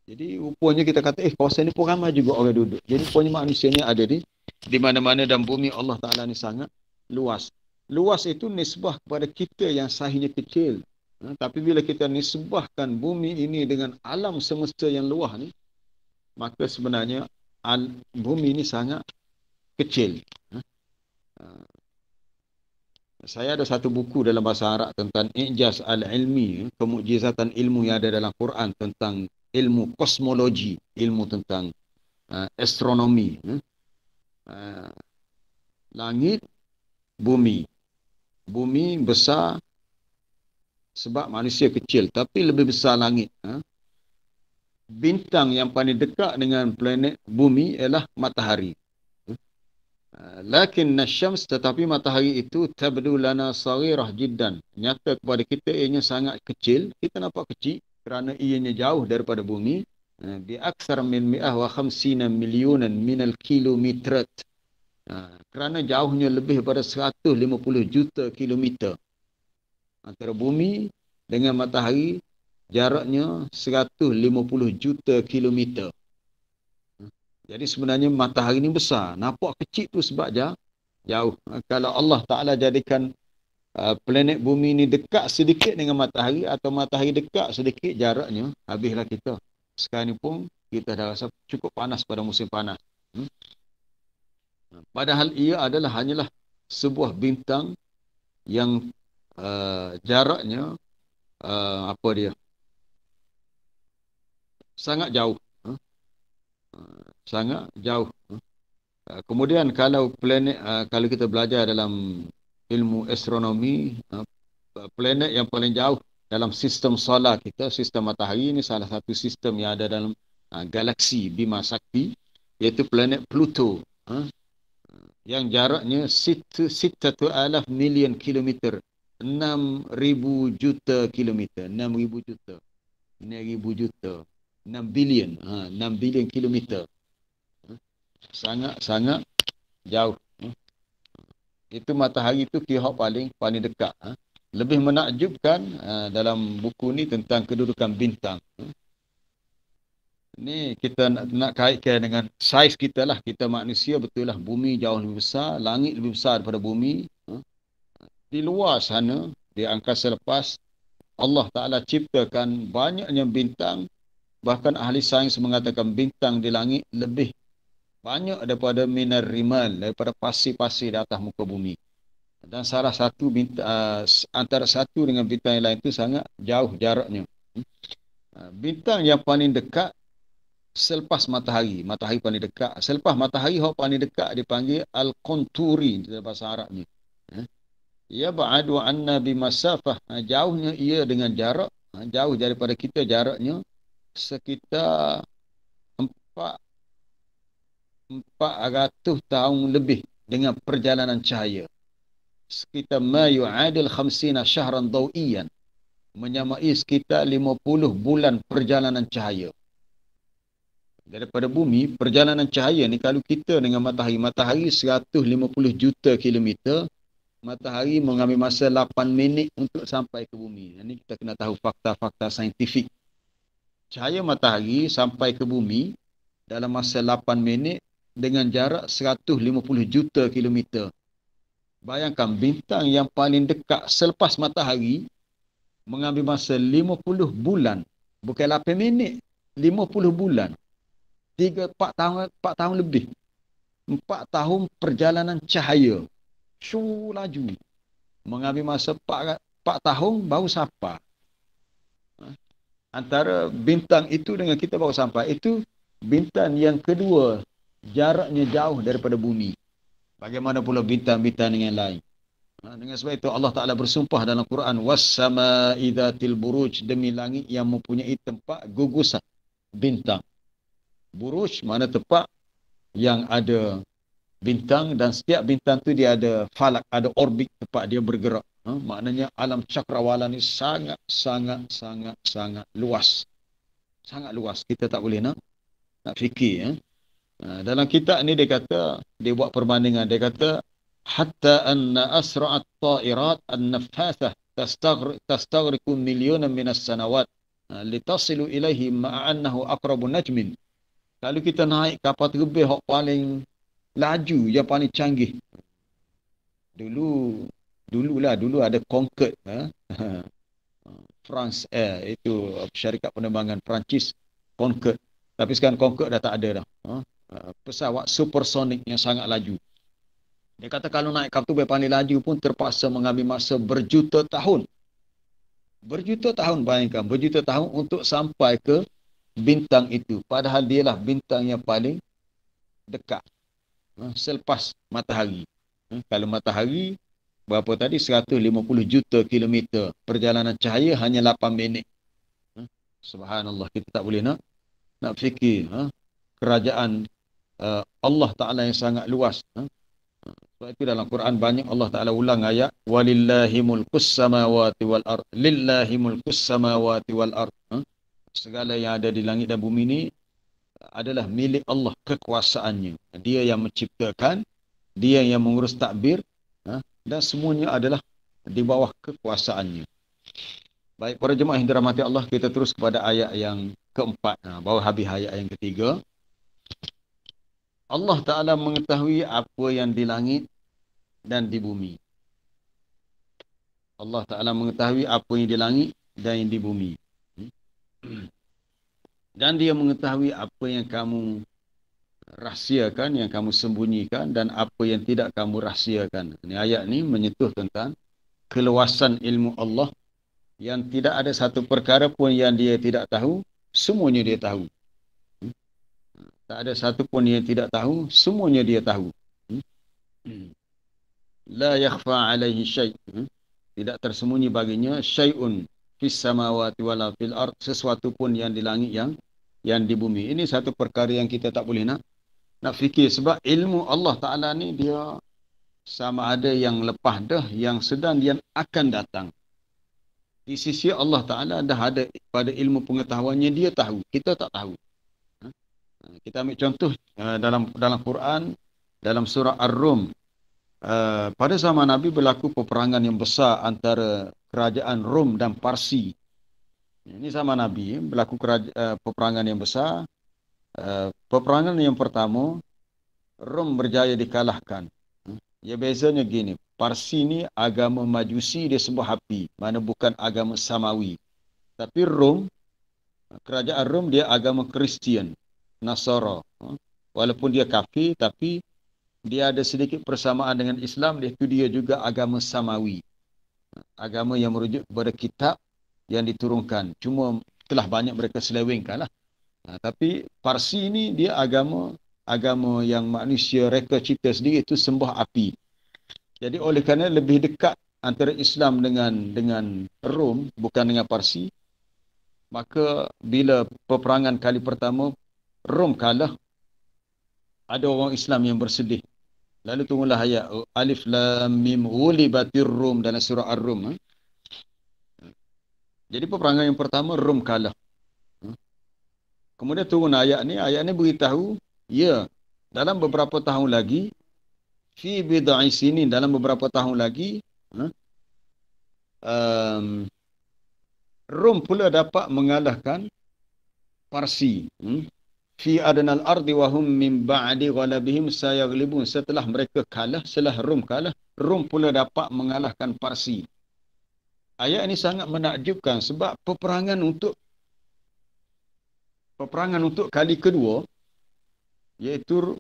Jadi rupanya kita kata, eh kawasan ni pun ramai juga orang duduk. Jadi rupanya manusianya ada di di mana-mana dan bumi Allah Ta'ala ni sangat luas. Luas itu nisbah kepada kita yang sahihnya kecil. Ha, tapi bila kita nisbahkan bumi ini dengan alam semesta yang luas ni, maka sebenarnya al- bumi ini sangat kecil. Ha? ha saya ada satu buku dalam bahasa Arab tentang Ijaz al-ilmi, kemujizatan ilmu yang ada dalam Quran tentang ilmu kosmologi, ilmu tentang uh, astronomi. Uh, langit, bumi. Bumi besar sebab manusia kecil, tapi lebih besar langit. Uh. Bintang yang paling dekat dengan planet bumi ialah matahari. Lakin nasyams tetapi matahari itu tabdu lana sarirah jiddan. Nyata kepada kita ianya sangat kecil. Kita nampak kecil kerana ianya jauh daripada bumi. Eh, bi aksar min mi'ah wa khamsina milyunan minal kilometrat. Eh, kerana jauhnya lebih daripada 150 juta kilometer. Antara bumi dengan matahari jaraknya 150 juta kilometer. Jadi sebenarnya matahari ni besar. Nampak kecil tu sebab jauh. jauh. Kalau Allah Ta'ala jadikan uh, planet bumi ni dekat sedikit dengan matahari atau matahari dekat sedikit jaraknya, habislah kita. Sekarang ni pun kita dah rasa cukup panas pada musim panas. Hmm? Padahal ia adalah hanyalah sebuah bintang yang uh, jaraknya uh, apa dia sangat jauh. Huh? Uh, sangat jauh. Ah, kemudian kalau planet ah, kalau kita belajar dalam ilmu astronomi ah, planet yang paling jauh dalam sistem solar kita sistem matahari ini salah satu sistem yang ada dalam galaksi Bima Sakti iaitu planet Pluto yang jaraknya alaf million kilometer enam ribu juta kilometer enam ribu juta enam ribu juta enam bilion ha 6 bilion kilometer sangat-sangat jauh. Hmm. Itu matahari itu kihok paling paling dekat. Ha. Lebih menakjubkan ha, dalam buku ni tentang kedudukan bintang. Ini hmm. kita nak, nak kaitkan dengan saiz kita lah. Kita manusia betul lah. Bumi jauh lebih besar. Langit lebih besar daripada bumi. Ha. Di luar sana, di angkasa lepas, Allah Ta'ala ciptakan banyaknya bintang. Bahkan ahli sains mengatakan bintang di langit lebih banyak daripada minar rimal daripada pasir-pasir di atas muka bumi dan salah satu bintang, uh, antara satu dengan bintang yang lain itu sangat jauh jaraknya hmm. ah, bintang yang paling dekat selepas matahari matahari paling dekat selepas matahari hok paling dekat dipanggil al konturi dalam bahasa Arabnya eh? ya ba'adu anna bi masafah ah, jauhnya ia dengan jarak ah, jauh daripada kita jaraknya sekitar empat 400 tahun lebih dengan perjalanan cahaya. Sekitar ma yu'adil 50 syahran dawiyan. Menyamai sekitar 50 bulan perjalanan cahaya. Daripada bumi, perjalanan cahaya ni kalau kita dengan matahari. Matahari 150 juta kilometer. Matahari mengambil masa 8 minit untuk sampai ke bumi. Ini kita kena tahu fakta-fakta saintifik. Cahaya matahari sampai ke bumi dalam masa 8 minit dengan jarak 150 juta kilometer. Bayangkan bintang yang paling dekat selepas matahari mengambil masa 50 bulan, bukan 8 minit, 50 bulan. 3 4 tahun 4 tahun lebih. 4 tahun perjalanan cahaya. Syu laju. Mengambil masa 4, 4 tahun baru sampai. Ha? Antara bintang itu dengan kita baru sampai itu bintang yang kedua jaraknya jauh daripada bumi. Bagaimana pula bintang-bintang yang lain. Ha, dengan sebab itu Allah Ta'ala bersumpah dalam Quran. Wassama idha til buruj. Demi langit yang mempunyai tempat gugusan bintang. Buruj mana tempat yang ada bintang. Dan setiap bintang tu dia ada falak. Ada orbit tempat dia bergerak. Ha? Maknanya alam cakrawala ni sangat, sangat, sangat, sangat luas. Sangat luas. Kita tak boleh nak, nak fikir. Eh? Ha, dalam kitab ni dia kata dia buat perbandingan dia kata hatta anna asra'at ta'irat an-naffasah tastaghri tastaghriku milyonan min as-sanawat ha, li tasilu ilaihi ma'a annahu aqrabu najmin kalau kita naik kapal terbang hok paling laju yang paling canggih dulu lah, dulu ada Concorde ha? ha? France Air itu syarikat penerbangan Perancis Concorde tapi sekarang Concorde dah tak ada dah ha? Ah, pesawat supersonik yang sangat laju. Dia kata kalau naik kapal tu berpandai laju pun terpaksa mengambil masa berjuta tahun. Berjuta tahun bayangkan. Berjuta tahun untuk sampai ke bintang itu. Padahal dialah bintang yang paling dekat. Ah, selepas matahari. Ah, kalau matahari, berapa tadi? 150 juta kilometer. Perjalanan cahaya hanya 8 minit. Subhanallah, kita tak boleh nak, nak fikir. Kerajaan Eh, Allah Ta'ala yang sangat luas. Ha? Sebab itu dalam Quran banyak Allah Ta'ala ulang ayat. Walillahi mulkus samawati wal ard. Lillahi mulkus samawati wal ard. Ha? Segala yang ada di langit dan bumi ini adalah milik Allah kekuasaannya. Dia yang menciptakan. Dia yang mengurus takbir. Ha? Dan semuanya adalah di bawah kekuasaannya. Baik para jemaah yang dirahmati Allah. Kita terus kepada ayat yang keempat. Bawa habis ayat yang ketiga. Allah Ta'ala mengetahui apa yang di langit dan di bumi. Allah Ta'ala mengetahui apa yang di langit dan yang di bumi. Dan dia mengetahui apa yang kamu rahsiakan, yang kamu sembunyikan dan apa yang tidak kamu rahsiakan. Ini ayat ini menyentuh tentang keluasan ilmu Allah yang tidak ada satu perkara pun yang dia tidak tahu, semuanya dia tahu. Tak ada satu pun yang tidak tahu, semuanya dia tahu. Hmm? Hmm. La yakhfa alaihi syai. Hmm? Tidak tersembunyi baginya syai'un fis samawati wala fil ard sesuatu pun yang di langit yang yang di bumi. Ini satu perkara yang kita tak boleh nak nak fikir sebab ilmu Allah Taala ni dia sama ada yang lepas dah, yang sedang, yang akan datang. Di sisi Allah Ta'ala dah ada pada ilmu pengetahuannya, dia tahu. Kita tak tahu. Eh, kita ambil contoh eh, dalam dalam Quran dalam surah Ar-Rum eh, pada zaman Nabi berlaku peperangan yang besar antara kerajaan Rom dan Parsi ini zaman Nabi berlaku peperangan yang besar peperangan yang pertama Rom berjaya dikalahkan hmm? ya biasanya gini Parsi ni agama Majusi dia sembah api mana bukan agama Samawi tapi Rom kerajaan Rom dia agama Kristian Nasara. Walaupun dia kafir tapi dia ada sedikit persamaan dengan Islam, iaitu dia juga agama Samawi. Agama yang merujuk kepada kitab yang diturunkan. Cuma telah banyak mereka selewengkan lah. Ha, tapi Parsi ni dia agama agama yang manusia reka cipta sendiri itu sembah api. Jadi oleh kerana lebih dekat antara Islam dengan dengan Rom bukan dengan Parsi, maka bila peperangan kali pertama Rom kalah. Ada orang Islam yang bersedih. Lalu tunggulah ayat. Alif lam mim ghulibatir Rum dalam surah Ar-Rum. Ha? Jadi peperangan yang pertama Rom kalah. Ha? Kemudian turun ayat ni. Ayat ni beritahu. Ya. Dalam beberapa tahun lagi. Fi bida'i sini. Dalam beberapa tahun lagi. Ha? Um, Rom pula dapat mengalahkan Parsi. Hmm? fi adnal ardi wa hum min ba'di ghalabihim sayaghlibun setelah mereka kalah setelah Rom kalah Rom pula dapat mengalahkan Parsi ayat ini sangat menakjubkan sebab peperangan untuk peperangan untuk kali kedua iaitu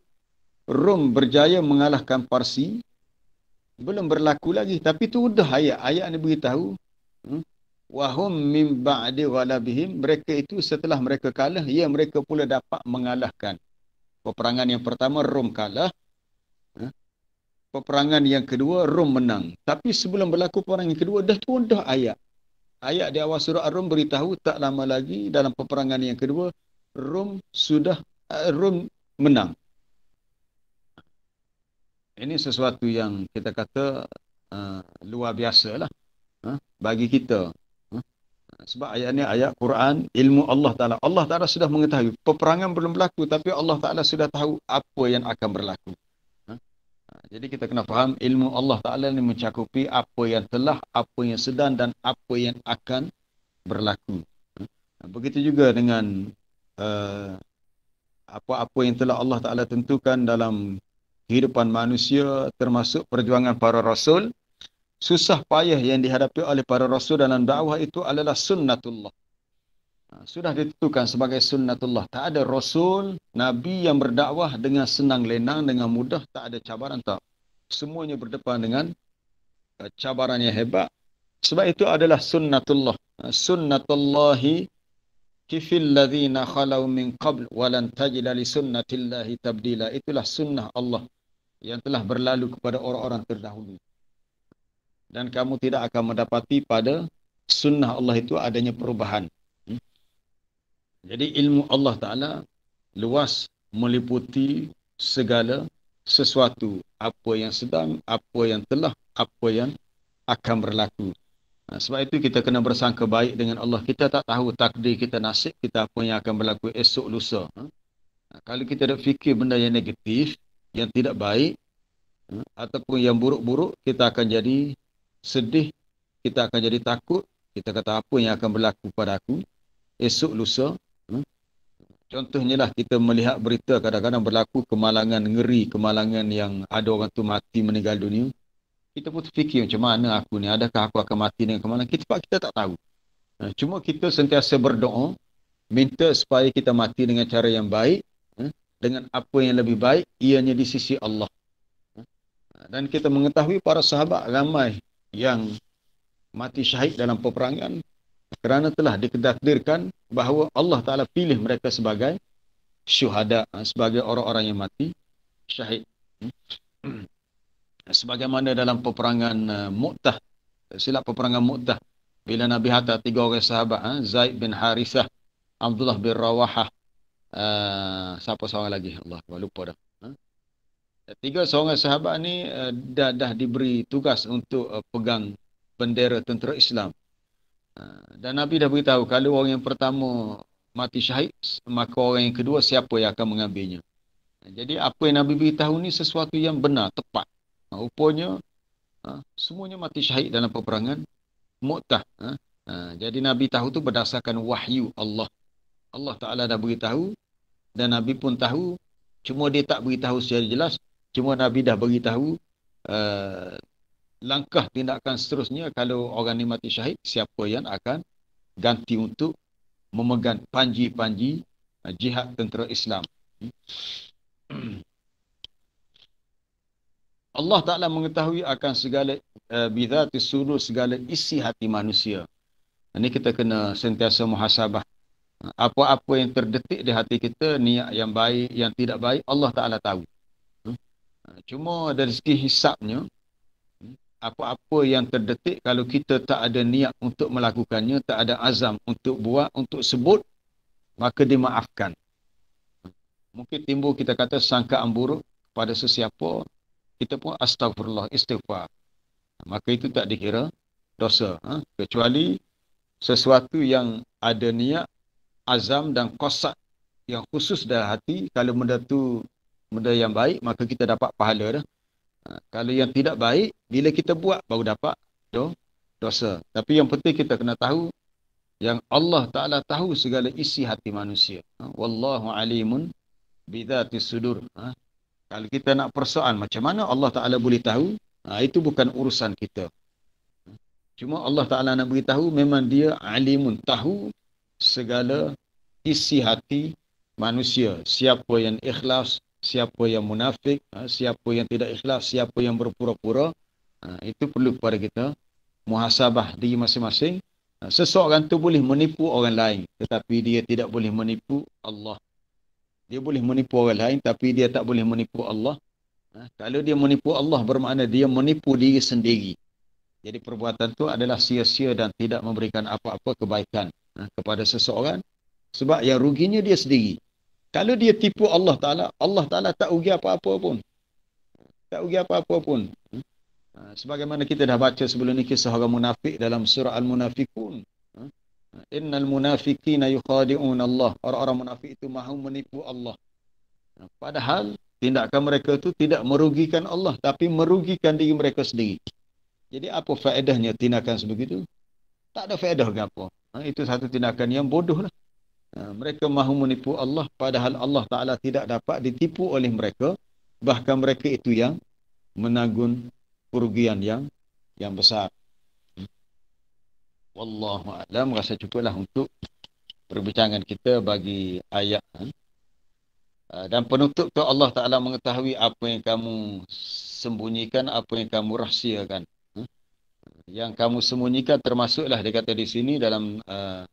Rom berjaya mengalahkan Parsi belum berlaku lagi tapi tu dah ayat ayat ini beritahu hmm, wahum min ba'di walabihim. mereka itu setelah mereka kalah ia mereka pula dapat mengalahkan peperangan yang pertama Rom kalah ha? peperangan yang kedua Rom menang tapi sebelum berlaku perang yang kedua dah turun dah ayat ayat di awal surah Ar-Rum beritahu tak lama lagi dalam peperangan yang kedua Rom sudah eh, Rom menang ini sesuatu yang kita kata uh, luar biasa lah uh, bagi kita sebab ayat ni ayat Quran ilmu Allah Taala Allah Taala sudah mengetahui peperangan belum berlaku tapi Allah Taala sudah tahu apa yang akan berlaku ha? ha jadi kita kena faham ilmu Allah Taala ni mencakupi apa yang telah apa yang sedang dan apa yang akan berlaku ha? ha begitu juga dengan uh, apa-apa yang telah Allah Taala tentukan dalam kehidupan manusia termasuk perjuangan para rasul susah payah yang dihadapi oleh para rasul dalam dakwah itu adalah sunnatullah. Ha, sudah ditentukan sebagai sunnatullah. Tak ada rasul, nabi yang berdakwah dengan senang lenang, dengan mudah, tak ada cabaran tak. Semuanya berdepan dengan eh, cabaran yang hebat. Sebab itu adalah sunnatullah. Ha, sunnatullahi kifil ladhina khalau min qabl walan tajila li sunnatillahi tabdila. Itulah sunnah Allah yang telah berlalu kepada orang-orang terdahulu dan kamu tidak akan mendapati pada sunnah Allah itu adanya perubahan. Hmm? Jadi ilmu Allah Ta'ala luas meliputi segala sesuatu. Apa yang sedang, apa yang telah, apa yang akan berlaku. Ha, sebab itu kita kena bersangka baik dengan Allah. Kita tak tahu takdir kita nasib kita apa yang akan berlaku esok lusa. Ha? Ha, kalau kita dah fikir benda yang negatif, yang tidak baik, ataupun yang buruk-buruk, kita akan jadi sedih, kita akan jadi takut. Kita kata apa yang akan berlaku pada aku esok lusa. Hmm. Contohnya lah kita melihat berita kadang-kadang berlaku kemalangan ngeri, kemalangan yang ada orang tu mati meninggal dunia. Kita pun fikir macam mana aku ni, adakah aku akan mati dengan kemalangan. Kita, kita tak tahu. Eh, cuma kita sentiasa berdoa, minta supaya kita mati dengan cara yang baik. Eh, dengan apa yang lebih baik, ianya di sisi Allah. Eh, dan kita mengetahui para sahabat ramai yang mati syahid dalam peperangan kerana telah diketakdirkan bahawa Allah Ta'ala pilih mereka sebagai syuhada, ha, sebagai orang-orang yang mati syahid. Hmm. Sebagaimana dalam peperangan uh, Mu'tah, silap peperangan Mu'tah, bila Nabi Hatta tiga orang sahabat, uh, Zaid bin Harisah, Abdullah bin Rawahah, uh, siapa seorang lagi? Allah, lupa dah tiga seorang sahabat ni uh, dah dah diberi tugas untuk uh, pegang bendera tentera Islam. Uh, dan Nabi dah beritahu kalau orang yang pertama mati syahid, maka orang yang kedua siapa yang akan mengambilnya. Jadi apa yang Nabi beritahu ni sesuatu yang benar, tepat. Uh, rupanya uh, semuanya mati syahid dalam peperangan Mu'tah. Uh, uh, jadi Nabi tahu tu berdasarkan wahyu Allah. Allah Taala dah beritahu dan Nabi pun tahu cuma dia tak beritahu secara jelas Cuma Nabi dah beritahu uh, langkah tindakan seterusnya kalau orang ni mati syahid, siapa yang akan ganti untuk memegang panji-panji eh, jihad tentera Islam. Allah Ta'ala mengetahui akan segala uh, eh, bidhati suruh segala isi hati manusia. Ini kita kena sentiasa muhasabah. Apa-apa yang terdetik di hati kita, niat yang baik, yang tidak baik, Allah Ta'ala tahu cuma dari segi hisapnya apa-apa yang terdetik kalau kita tak ada niat untuk melakukannya tak ada azam untuk buat untuk sebut maka dimaafkan mungkin timbul kita kata sangkaan buruk kepada sesiapa kita pun astagfirullah istighfar maka itu tak dikira dosa ha? kecuali sesuatu yang ada niat azam dan kosak yang khusus dalam hati kalau benda tu benda yang baik maka kita dapat pahala dah. Ha, kalau yang tidak baik bila kita buat baru dapat do, dosa. Tapi yang penting kita kena tahu yang Allah Taala tahu segala isi hati manusia. Ha, wallahu alimun bidhati sudur. Ha, kalau kita nak persoalan macam mana Allah Taala boleh tahu? itu bukan urusan kita. Cuma Allah Taala nak beritahu memang dia alimun tahu segala isi hati manusia. Siapa yang ikhlas, siapa yang munafik, ha, siapa yang tidak ikhlas, siapa yang berpura-pura. Ha, itu perlu kepada kita muhasabah diri masing-masing. Ha, seseorang tu boleh menipu orang lain tetapi dia tidak boleh menipu Allah. Dia boleh menipu orang lain tapi dia tak boleh menipu Allah. Kalau dia menipu Allah bermakna dia menipu diri sendiri. Jadi perbuatan tu adalah sia-sia dan tidak memberikan apa-apa kebaikan kepada seseorang sebab yang ruginya dia sendiri. Kalau dia tipu Allah Ta'ala, Allah Ta'ala tak ugi apa-apa pun. Tak ugi apa-apa pun. Hmm? Ha, sebagaimana kita dah baca sebelum ini kisah orang munafik dalam surah Al-Munafikun. Ha? Ha, innal munafikina yukhadi'un Allah. Orang-orang munafik itu mahu menipu Allah. Padahal tindakan mereka itu tidak merugikan Allah. Tapi merugikan diri mereka sendiri. Jadi apa faedahnya tindakan sebegitu? Tak ada faedah ke apa. Itu satu tindakan yang bodoh lah. Ha, mereka mahu menipu Allah padahal Allah Ta'ala tidak dapat ditipu oleh mereka. Bahkan mereka itu yang menagun kerugian yang yang besar. Hmm. Wallahu a'lam rasa cukuplah untuk perbincangan kita bagi ayat ha. Ha, dan penutup tu Allah Taala mengetahui apa yang kamu sembunyikan, apa yang kamu rahsiakan. Yang kamu sembunyikan termasuklah dia kata di sini dalam uh,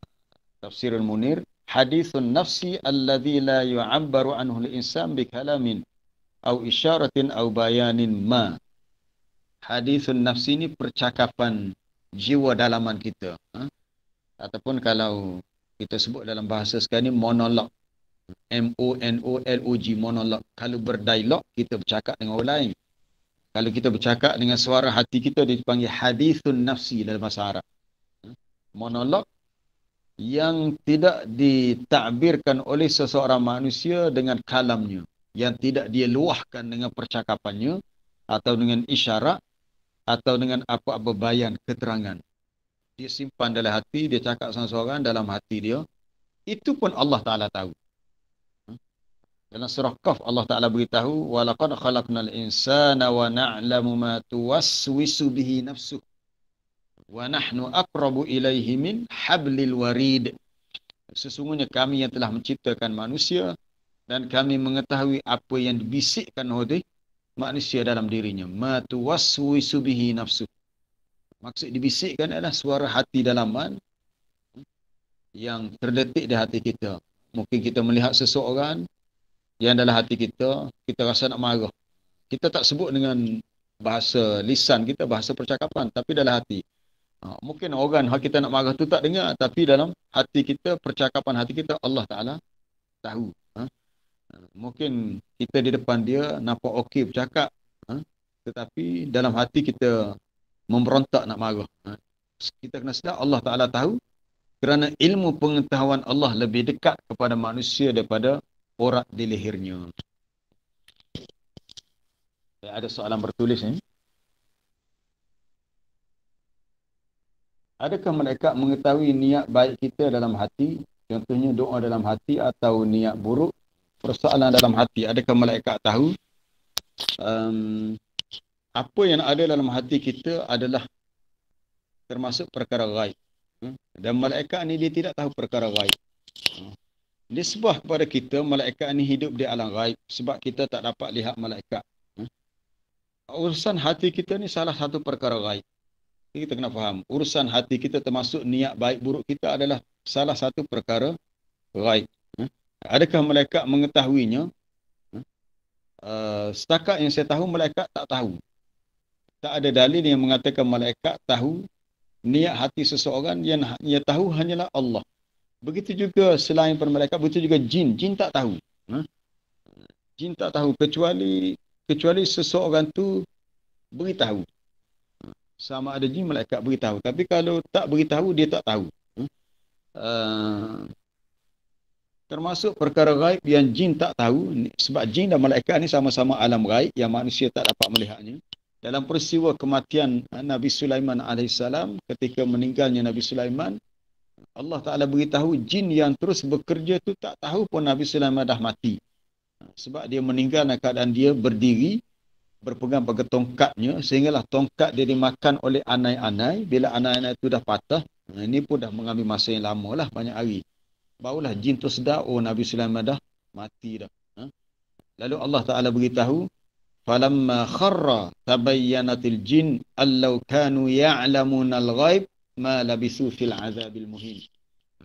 tafsirul Munir hadithun nafsi alladhi la yu'abbaru anhu al-insan bi kalamin au isyaratin au bayanin ma hadithun nafsi ni percakapan jiwa dalaman kita ha? ataupun kalau kita sebut dalam bahasa sekarang ni monolog M O N O L O G monolog kalau berdialog kita bercakap dengan orang lain kalau kita bercakap dengan suara hati kita dia dipanggil hadithun nafsi dalam bahasa Arab ha? monolog yang tidak ditakbirkan oleh seseorang manusia dengan kalamnya yang tidak dia luahkan dengan percakapannya atau dengan isyarat atau dengan apa-apa bayan keterangan dia simpan dalam hati dia cakap seseorang dalam hati dia itu pun Allah Taala tahu dalam surah Qaf Allah Taala beritahu walaqad khalaqnal insana wa na'lamu ma tuwaswisu bihi nafsuhu wa nahnu aqrabu ilaihi min hablil warid sesungguhnya kami yang telah menciptakan manusia dan kami mengetahui apa yang dibisikkan oleh manusia dalam dirinya matuwaswisu bihi nafsu maksud dibisikkan adalah suara hati dalaman yang terdetik di hati kita mungkin kita melihat seseorang yang dalam hati kita kita rasa nak marah kita tak sebut dengan bahasa lisan kita bahasa percakapan tapi dalam hati Ha, mungkin organ hak kita nak marah tu tak dengar tapi dalam hati kita percakapan hati kita Allah Taala tahu. Ha. ha? Mungkin kita di depan dia nampak okey bercakap ha? tetapi dalam hati kita memberontak nak marah. Ha? Kita kena sedar Allah Taala tahu kerana ilmu pengetahuan Allah lebih dekat kepada manusia daripada orang di lehernya. Ada soalan bertulis ni. Eh? Adakah mereka mengetahui niat baik kita dalam hati? Contohnya doa dalam hati atau niat buruk? Persoalan dalam hati. Adakah mereka tahu? Um, apa yang ada dalam hati kita adalah termasuk perkara raib. Dan malaikat ni dia tidak tahu perkara raib. Dia sebah kepada kita malaikat ni hidup di alam raib sebab kita tak dapat lihat malaikat. Urusan hati kita ni salah satu perkara raib kita kena faham urusan hati kita termasuk niat baik buruk kita adalah salah satu perkara raib. Eh? Adakah malaikat mengetahuinya? Ha? setakat yang saya tahu malaikat tak tahu. Tak ada dalil yang mengatakan malaikat tahu niat hati seseorang yang ia ha- tahu hanyalah Allah. Begitu juga selain per malaikat, begitu juga jin. Jin tak tahu. Jin tak tahu kecuali kecuali seseorang tu beritahu sama ada jin malaikat beritahu tapi kalau tak beritahu dia tak tahu uh, termasuk perkara gaib yang jin tak tahu sebab jin dan malaikat ni sama-sama alam gaib yang manusia tak dapat melihatnya dalam peristiwa kematian ah, Nabi Sulaiman alaihissalam ketika meninggalnya Nabi Sulaiman Allah Taala beritahu jin yang terus bekerja tu tak tahu pun Nabi Sulaiman dah mati ah, sebab dia meninggal dalam keadaan dia berdiri berpegang pada tongkatnya sehinggalah tongkat dia dimakan oleh anai-anai bila anai-anai itu dah patah ini pun dah mengambil masa yang lama lah banyak hari barulah jin tu sedar oh Nabi Sulaiman dah mati dah ha? lalu Allah Ta'ala beritahu falamma kharra tabayyanatil jin allau kanu ya'lamun al-ghaib ma labisu fil azabil muhin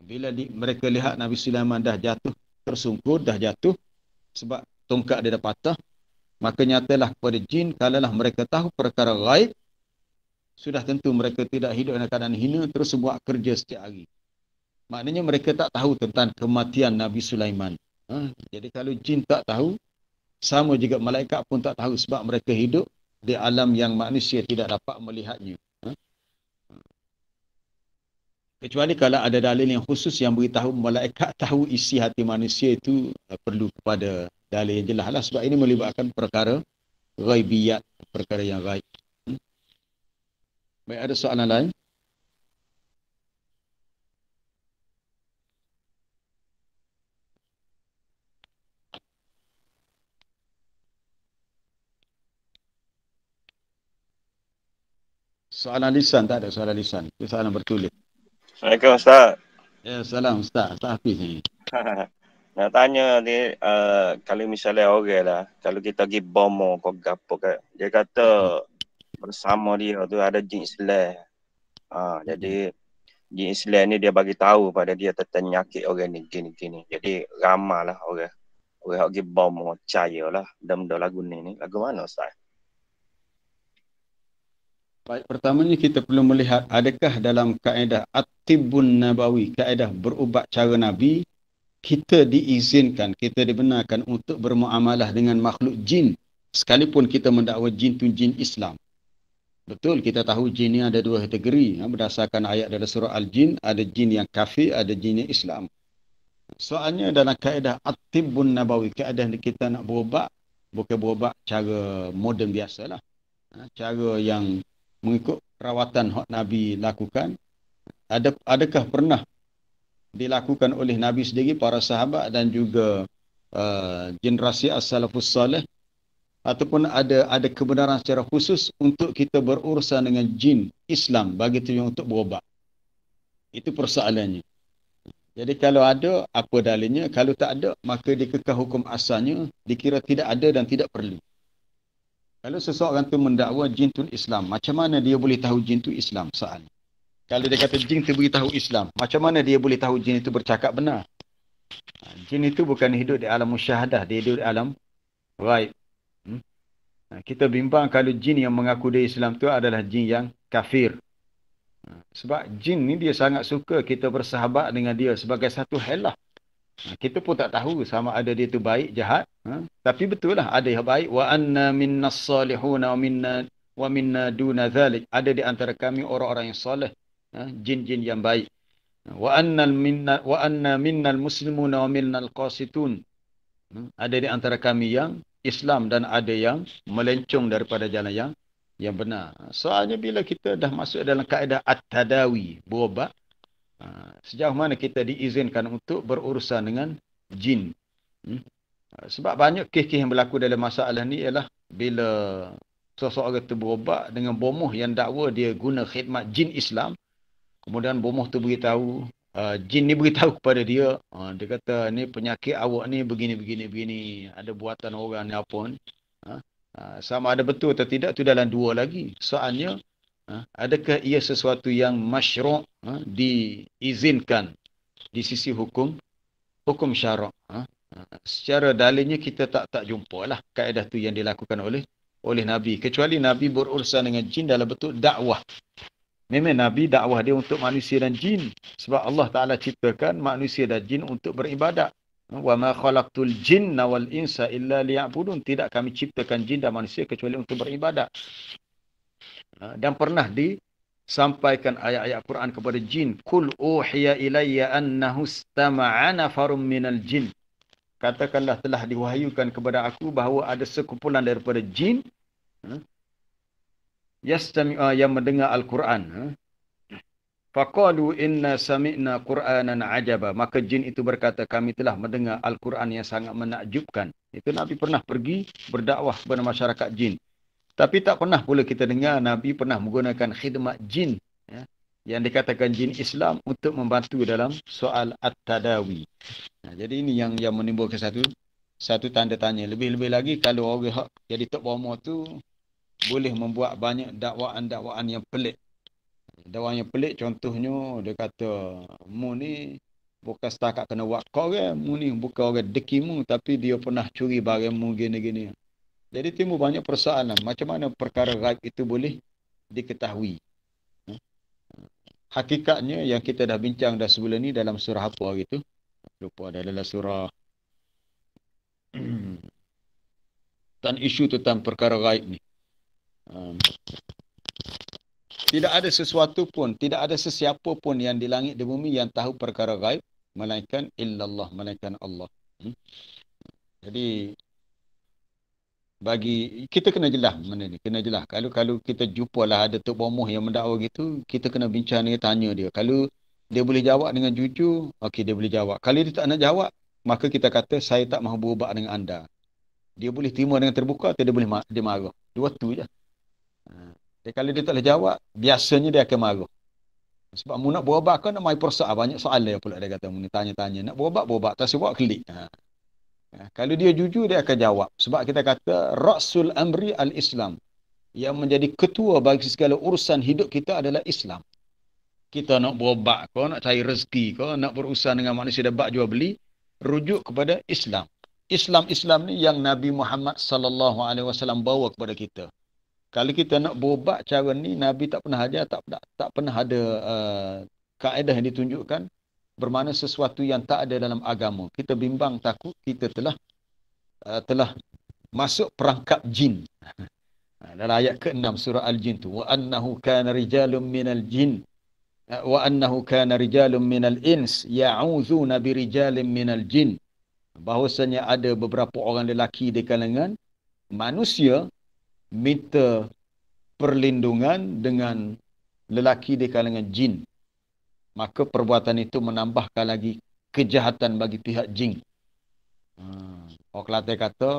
bila di, mereka lihat Nabi Sulaiman dah jatuh tersungkur dah jatuh sebab tongkat dia dah patah Maka nyatalah kepada jin, kalaulah mereka tahu perkara gaib, sudah tentu mereka tidak hidup dalam keadaan hina, terus buat kerja setiap hari. Maknanya mereka tak tahu tentang kematian Nabi Sulaiman. Ha? Jadi kalau jin tak tahu, sama juga malaikat pun tak tahu sebab mereka hidup di alam yang manusia tidak dapat melihatnya. Ha? Kecuali kalau ada dalil yang khusus yang beritahu malaikat tahu isi hati manusia itu eh, perlu kepada dalil yang jelas lah. Sebab ini melibatkan perkara ghaibiyat, perkara yang ghaib. Baik, ada soalan lain? Soalan lisan, tak ada soalan lisan. Soalan bertulis. Assalamualaikum Ustaz. Ya, salam Ustaz. Ustaz Hafiz ni. Nak tanya ni, uh, kalau misalnya orang lah, kalau kita pergi bomo, kau gapo ke? Kan? dia kata bersama dia tu ada jin Islam. Ha, jadi jin Islam ni dia bagi tahu pada dia tentang nyakit orang ni gini gini. Jadi ramah lah orang. Orang pergi bomo cahaya lah. Dem dah lagu ni ni. Lagu mana Ustaz? Baik, pertamanya kita perlu melihat adakah dalam kaedah atibun tibbun Nabawi, kaedah berubat cara Nabi, kita diizinkan, kita dibenarkan untuk bermuamalah dengan makhluk jin. Sekalipun kita mendakwa jin tu jin Islam. Betul, kita tahu jin ni ada dua kategori. Ya, berdasarkan ayat dari surah Al-Jin, ada jin yang kafir, ada jin yang Islam. Soalnya dalam kaedah At-Tibbun Nabawi, kaedah kita nak berubah, bukan berubah cara moden biasalah. Ha, cara yang mengikut rawatan hak Nabi lakukan. Ada, adakah pernah dilakukan oleh Nabi sendiri, para sahabat dan juga uh, generasi as-salafus salih ataupun ada ada kebenaran secara khusus untuk kita berurusan dengan jin Islam bagi tujuan untuk berobat. Itu persoalannya. Jadi kalau ada, apa dalilnya? Kalau tak ada, maka dikekah hukum asalnya dikira tidak ada dan tidak perlu. Kalau seseorang tu mendakwa jin tu Islam, macam mana dia boleh tahu jin tu Islam soalnya? Kalau dia kata jin tu beritahu Islam, macam mana dia boleh tahu jin itu bercakap benar? Ha, jin itu bukan hidup di alam musyahadah, dia hidup di alam right. Hmm? Ha, kita bimbang kalau jin yang mengaku dia Islam tu adalah jin yang kafir. Ha, sebab jin ni dia sangat suka kita bersahabat dengan dia sebagai satu helah. Kita pun tak tahu sama ada dia tu baik, jahat. Ha? Tapi betul lah ada yang baik. Wa anna minna salihuna wa minna wa minna duna thalik. Ada di antara kami orang-orang yang soleh Ha, jin-jin yang baik. Wa anna minna wa anna minnal muslimuna wa minnal qasitun. Hmm, ada di antara kami yang Islam dan ada yang melencung daripada jalan yang yang benar. Soalnya bila kita dah masuk dalam kaedah at-tadawi, berobat, ha, sejauh mana kita diizinkan untuk berurusan dengan jin. Hmm, sebab banyak kes-kes yang berlaku dalam masalah ni ialah bila seseorang itu berobat dengan bomoh yang dakwa dia guna khidmat jin Islam, Kemudian bomoh tu beritahu, uh, jin ni beritahu kepada dia, uh, dia kata ni penyakit awak ni begini begini begini, ada buatan orang ni apa ni. Uh, sama ada betul atau tidak tu dalam dua lagi. Soalnya uh, adakah ia sesuatu yang masyru' uh, diizinkan di sisi hukum hukum syarak. Uh, secara dalilnya kita tak tak jumpalah kaedah tu yang dilakukan oleh oleh Nabi. Kecuali Nabi berurusan dengan jin dalam bentuk dakwah. Memang Nabi dakwah dia untuk manusia dan jin. Sebab Allah Ta'ala ciptakan manusia dan jin untuk beribadat. Wa ma khalaqtul jinna wal insa illa liya'budun. Tidak kami ciptakan jin dan manusia kecuali untuk beribadat. Ha, dan pernah disampaikan ayat-ayat Quran kepada jin. Kul uhiya ilayya annahu stama'a nafarum minal jin. Katakanlah telah diwahyukan kepada aku bahawa ada sekumpulan daripada jin. Ha, yastami uh, yang mendengar al-Quran ha? faqalu inna sami'na qur'anan ajaba maka jin itu berkata kami telah mendengar al-Quran yang sangat menakjubkan itu nabi pernah pergi berdakwah kepada masyarakat jin tapi tak pernah pula kita dengar nabi pernah menggunakan khidmat jin ya yang dikatakan jin Islam untuk membantu dalam soal at-tadawi. Nah, jadi ini yang yang menimbulkan satu satu tanda tanya. Lebih-lebih lagi kalau orang jadi tok bomo tu boleh membuat banyak dakwaan-dakwaan yang pelik. Dakwaan yang pelik contohnya dia kata mu ni bukan setakat kena buat korek, mu ni bukan orang dekimu tapi dia pernah curi barang mu gini-gini. Jadi timbul banyak persoalan macam mana perkara raib itu boleh diketahui. Ya. Hakikatnya yang kita dah bincang dah sebelum ni dalam surah apa hari tu? Lupa ada dalam surah dan isu tentang perkara raib ni. Um, tidak ada sesuatu pun, tidak ada sesiapa pun yang di langit di bumi yang tahu perkara gaib melainkan illallah, melainkan Allah. Hmm? Jadi bagi kita kena jelas mana ni, kena jelas. Kalau kalau kita jumpalah ada tok bomoh yang mendakwa gitu, kita kena bincang dia tanya dia. Kalau dia boleh jawab dengan jujur, okey dia boleh jawab. Kalau dia tak nak jawab, maka kita kata saya tak mahu berubah dengan anda. Dia boleh terima dengan terbuka atau dia boleh ma- dia marah. Dua tu je. Ha. Dia kalau dia tak boleh jawab, biasanya dia akan marah. Sebab mu nak berobat kau nak mai persoal banyak soalan dia pula dia kata mu tanya-tanya nak berobat berobat tak sebab klik. Ha. Ya, kalau dia jujur dia akan jawab sebab kita kata Rasul Amri al-Islam yang menjadi ketua bagi segala urusan hidup kita adalah Islam. Kita nak berobat kau nak cari rezeki kau nak berurusan dengan manusia debat jual beli rujuk kepada Islam. Islam-Islam ni yang Nabi Muhammad sallallahu alaihi wasallam bawa kepada kita kalau kita nak berubat cara ni nabi tak pernah ajar tak tak, tak pernah ada uh, kaedah yang ditunjukkan bermakna sesuatu yang tak ada dalam agama kita bimbang takut kita telah uh, telah masuk perangkap jin ha, dalam ayat ke-6 surah al-jin tu wa annahu kana rijalun minal jin eh, wa annahu kana rijalun minal ins ya'uzuna bi rijalin minal jin bahwasanya ada beberapa orang lelaki di kalangan manusia minta perlindungan dengan lelaki di kalangan jin. Maka perbuatan itu menambahkan lagi kejahatan bagi pihak jin. Hmm. Orang Kelantan kata,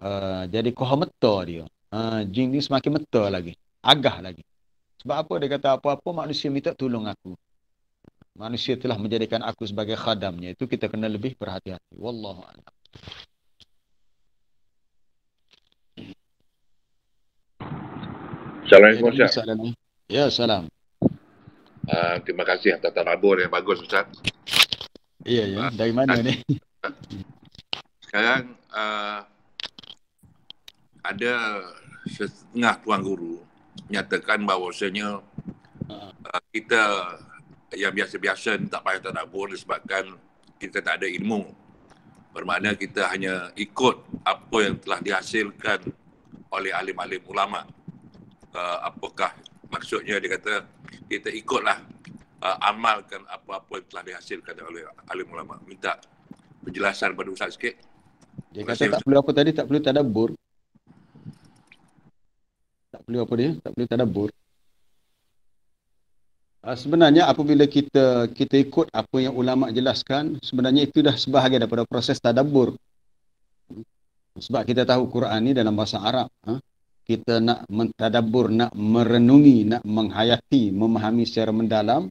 uh, jadi kohon meta dia. Uh, jin ni semakin meta lagi. Agah lagi. Sebab apa dia kata, apa-apa manusia minta tolong aku. Manusia telah menjadikan aku sebagai khadamnya. Itu kita kena lebih berhati-hati. Wallahu'alaikum. Assalamualaikum Ustaz. Assalamualaikum. Ya, salam. Uh, ah, terima kasih atas tabur yang bagus Ustaz. Ya, ya. Uh, Dari mana uh, ni? Sekarang uh, ada setengah tuan guru nyatakan bahawasanya uh, kita yang biasa-biasa tak payah tarabur disebabkan kita tak ada ilmu. Bermakna hmm. kita hanya ikut apa yang telah dihasilkan oleh alim-alim ulama' uh, apakah maksudnya dia kata kita ikutlah uh, amalkan apa-apa yang telah dihasilkan oleh alim ulama minta penjelasan pada ustaz sikit dia kata tak perlu aku tadi tak perlu tadabbur tak perlu apa dia tak perlu tadabbur uh, sebenarnya apabila kita kita ikut apa yang ulama jelaskan sebenarnya itu dah sebahagian daripada proses tadabbur sebab kita tahu Quran ni dalam bahasa Arab ha? kita nak mentadabur, nak merenungi, nak menghayati, memahami secara mendalam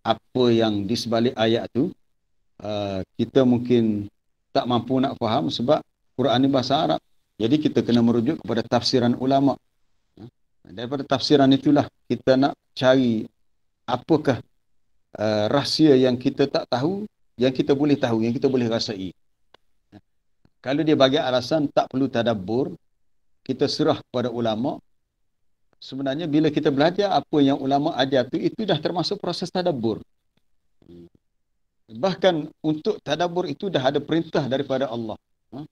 apa yang di sebalik ayat tu, uh, kita mungkin tak mampu nak faham sebab Quran ni bahasa Arab. Jadi kita kena merujuk kepada tafsiran ulama. Ha? Daripada tafsiran itulah kita nak cari apakah uh, rahsia yang kita tak tahu, yang kita boleh tahu, yang kita boleh rasai. Ha? Kalau dia bagi alasan tak perlu tadabbur, kita serah kepada ulama sebenarnya bila kita belajar apa yang ulama ajar tu itu dah termasuk proses tadabbur bahkan untuk tadabbur itu dah ada perintah daripada Allah ha?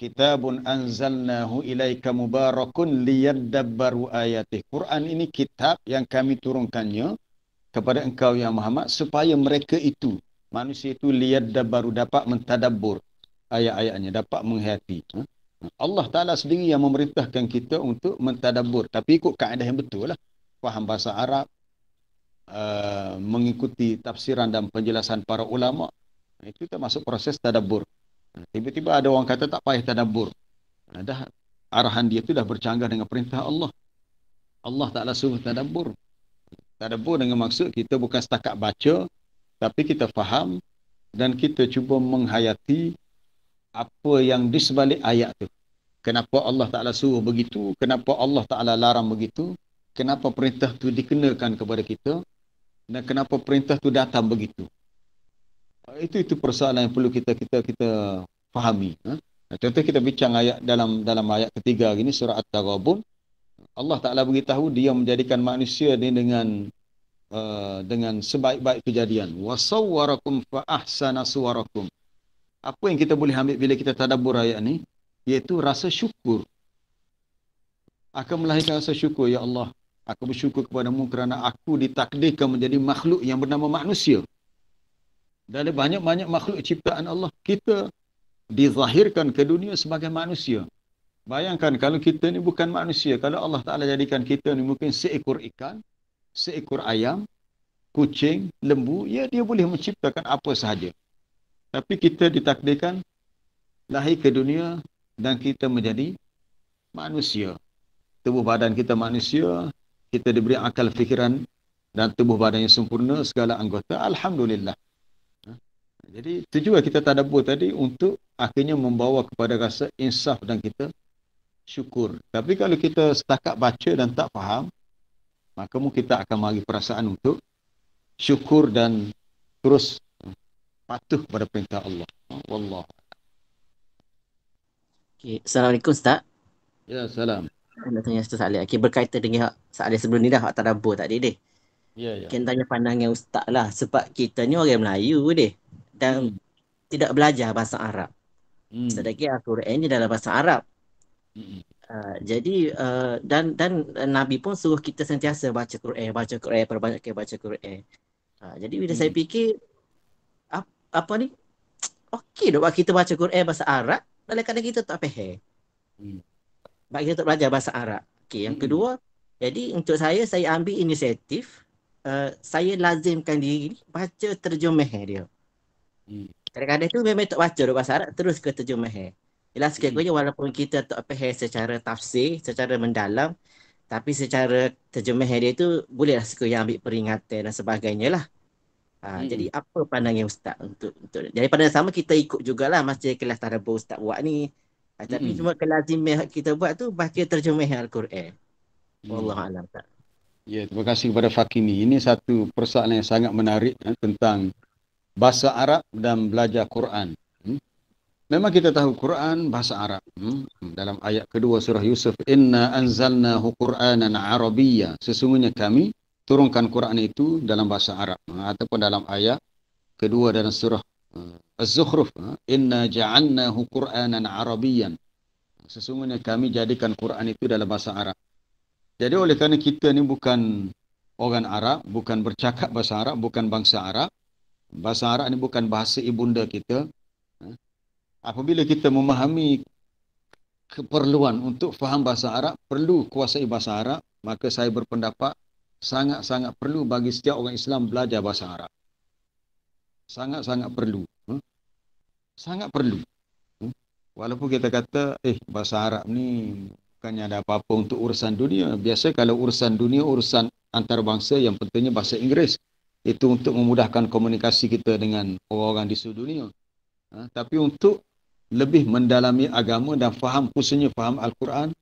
kitabun anzalnahu ilaika mubarakun liyadabbaru ayatih Quran ini kitab yang kami turunkannya kepada engkau ya Muhammad supaya mereka itu manusia itu liyadabbaru dapat mentadabbur ayat-ayatnya dapat menghayati ha? Allah Ta'ala sendiri yang memerintahkan kita untuk mentadabur. Tapi ikut kaedah yang betul lah. Faham bahasa Arab. Uh, mengikuti tafsiran dan penjelasan para ulama. Itu termasuk proses tadabur. Eh, tiba-tiba ada orang kata tak payah tadabur. Eh, dah arahan dia tu dah bercanggah dengan perintah Allah. Allah Ta'ala suruh tadabur. Tadabur dengan maksud kita bukan setakat baca. Tapi kita faham. Dan kita cuba menghayati apa yang di sebalik ayat tu. Kenapa Allah Ta'ala suruh begitu? Kenapa Allah Ta'ala larang begitu? Kenapa perintah tu dikenakan kepada kita? Dan kenapa perintah tu datang begitu? Itu itu persoalan yang perlu kita kita kita fahami. Ha? Contoh kita bincang ayat dalam dalam ayat ketiga ini surah At-Taghabun. Allah Ta'ala beritahu dia menjadikan manusia ini dengan uh, dengan sebaik-baik kejadian. Wasawwarakum fa'ahsana suwarakum apa yang kita boleh ambil bila kita tadabbur ayat ni iaitu rasa syukur akan melahirkan rasa syukur ya Allah aku bersyukur kepadamu kerana aku ditakdirkan menjadi makhluk yang bernama manusia Dari banyak-banyak makhluk ciptaan Allah kita dizahirkan ke dunia sebagai manusia bayangkan kalau kita ni bukan manusia kalau Allah Taala jadikan kita ni mungkin seekor ikan seekor ayam kucing lembu ya dia boleh menciptakan apa sahaja tapi kita ditakdirkan lahir ke dunia dan kita menjadi manusia. Tubuh badan kita manusia, kita diberi akal fikiran dan tubuh badan yang sempurna segala anggota. Alhamdulillah. Ha? Jadi tujuan kita tadabur tadi untuk akhirnya membawa kepada rasa insaf dan kita syukur. Tapi kalau kita setakat baca dan tak faham, maka mungkin kita akan mari perasaan untuk syukur dan terus patuh pada perintah Allah. Wallah. Okay. Assalamualaikum Ustaz. Ya, salam. Nak tanya Ustaz Ali. Okay, berkaitan dengan soalan sebelum ni dah hak tadabbur tadi deh. Ya, ya. Kita tanya pandangan Ustaz lah sebab kita ni orang Melayu deh dan hmm. tidak belajar bahasa Arab. Hmm. Sedangkan Al-Quran ni dalam bahasa Arab. Hmm. Uh, jadi uh, dan dan Nabi pun suruh kita sentiasa baca Quran, baca Quran, perbanyakkan baca Quran. Uh, jadi bila hmm. saya fikir apa ni okey dok buat kita baca Quran bahasa Arab dalam keadaan kita tak faham hmm. kita tak belajar bahasa Arab okey yang hmm. kedua jadi untuk saya saya ambil inisiatif uh, saya lazimkan diri ni baca terjemah dia hmm. kadang-kadang tu memang tak baca dok bahasa Arab terus ke terjemah Ialah sekiranya walaupun kita tak faham secara tafsir, secara mendalam tapi secara terjemah dia tu bolehlah sekiranya ambil peringatan dan sebagainya lah. Uh, hmm. Jadi apa pandangan Ustaz untuk untuk Jadi pada yang sama kita ikut jugalah masjid kelas Tarabu Ustaz buat ni. Uh, tapi hmm. cuma kelas kita buat tu baca terjemah Al-Quran. Hmm. Alam tak. Ya, terima kasih kepada Fakih ni. Ini satu persoalan yang sangat menarik eh, tentang bahasa Arab dan belajar Quran. Hmm. Memang kita tahu Quran bahasa Arab. Hmm. Dalam ayat kedua surah Yusuf, Inna anzalnahu Qur'anan Arabiya Sesungguhnya kami turunkan Quran itu dalam bahasa Arab ha, ataupun dalam ayat kedua dalam surah ha, Az-Zukhruf ha, inna ja'annahu Qur'anan Arabiyan sesungguhnya kami jadikan Quran itu dalam bahasa Arab jadi oleh kerana kita ni bukan orang Arab bukan bercakap bahasa Arab bukan bangsa Arab bahasa Arab ni bukan bahasa ibunda kita apabila kita memahami keperluan untuk faham bahasa Arab perlu kuasai bahasa Arab maka saya berpendapat sangat-sangat perlu bagi setiap orang Islam belajar bahasa Arab. Sangat-sangat perlu. Sangat perlu. Walaupun kita kata, eh bahasa Arab ni bukannya ada apa-apa untuk urusan dunia. Biasa kalau urusan dunia, urusan antarabangsa yang pentingnya bahasa Inggeris. Itu untuk memudahkan komunikasi kita dengan orang-orang di seluruh dunia. Tapi untuk lebih mendalami agama dan faham khususnya faham Al-Quran,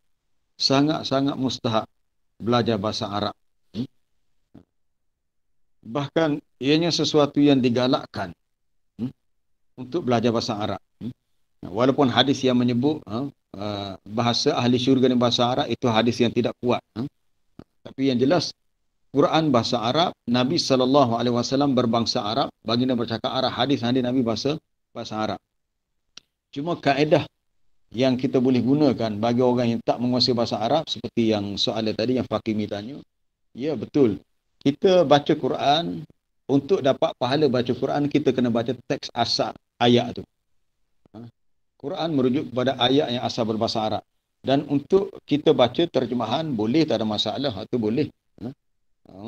sangat-sangat mustahak belajar bahasa Arab bahkan ianya sesuatu yang digalakkan hmm, untuk belajar bahasa Arab. Hmm. Walaupun hadis yang menyebut hmm, bahasa ahli syurga dan bahasa Arab itu hadis yang tidak kuat. Hmm. Tapi yang jelas Quran bahasa Arab, Nabi saw berbangsa Arab, baginda bercakap Arab, hadis hadis Nabi bahasa bahasa Arab. Cuma kaedah yang kita boleh gunakan bagi orang yang tak menguasai bahasa Arab seperti yang soalan tadi yang Fakimi tanya, ya betul kita baca Quran untuk dapat pahala baca Quran kita kena baca teks asal ayat tu ha? Quran merujuk kepada ayat yang asal berbahasa Arab dan untuk kita baca terjemahan boleh tak ada masalah itu ha, boleh ha?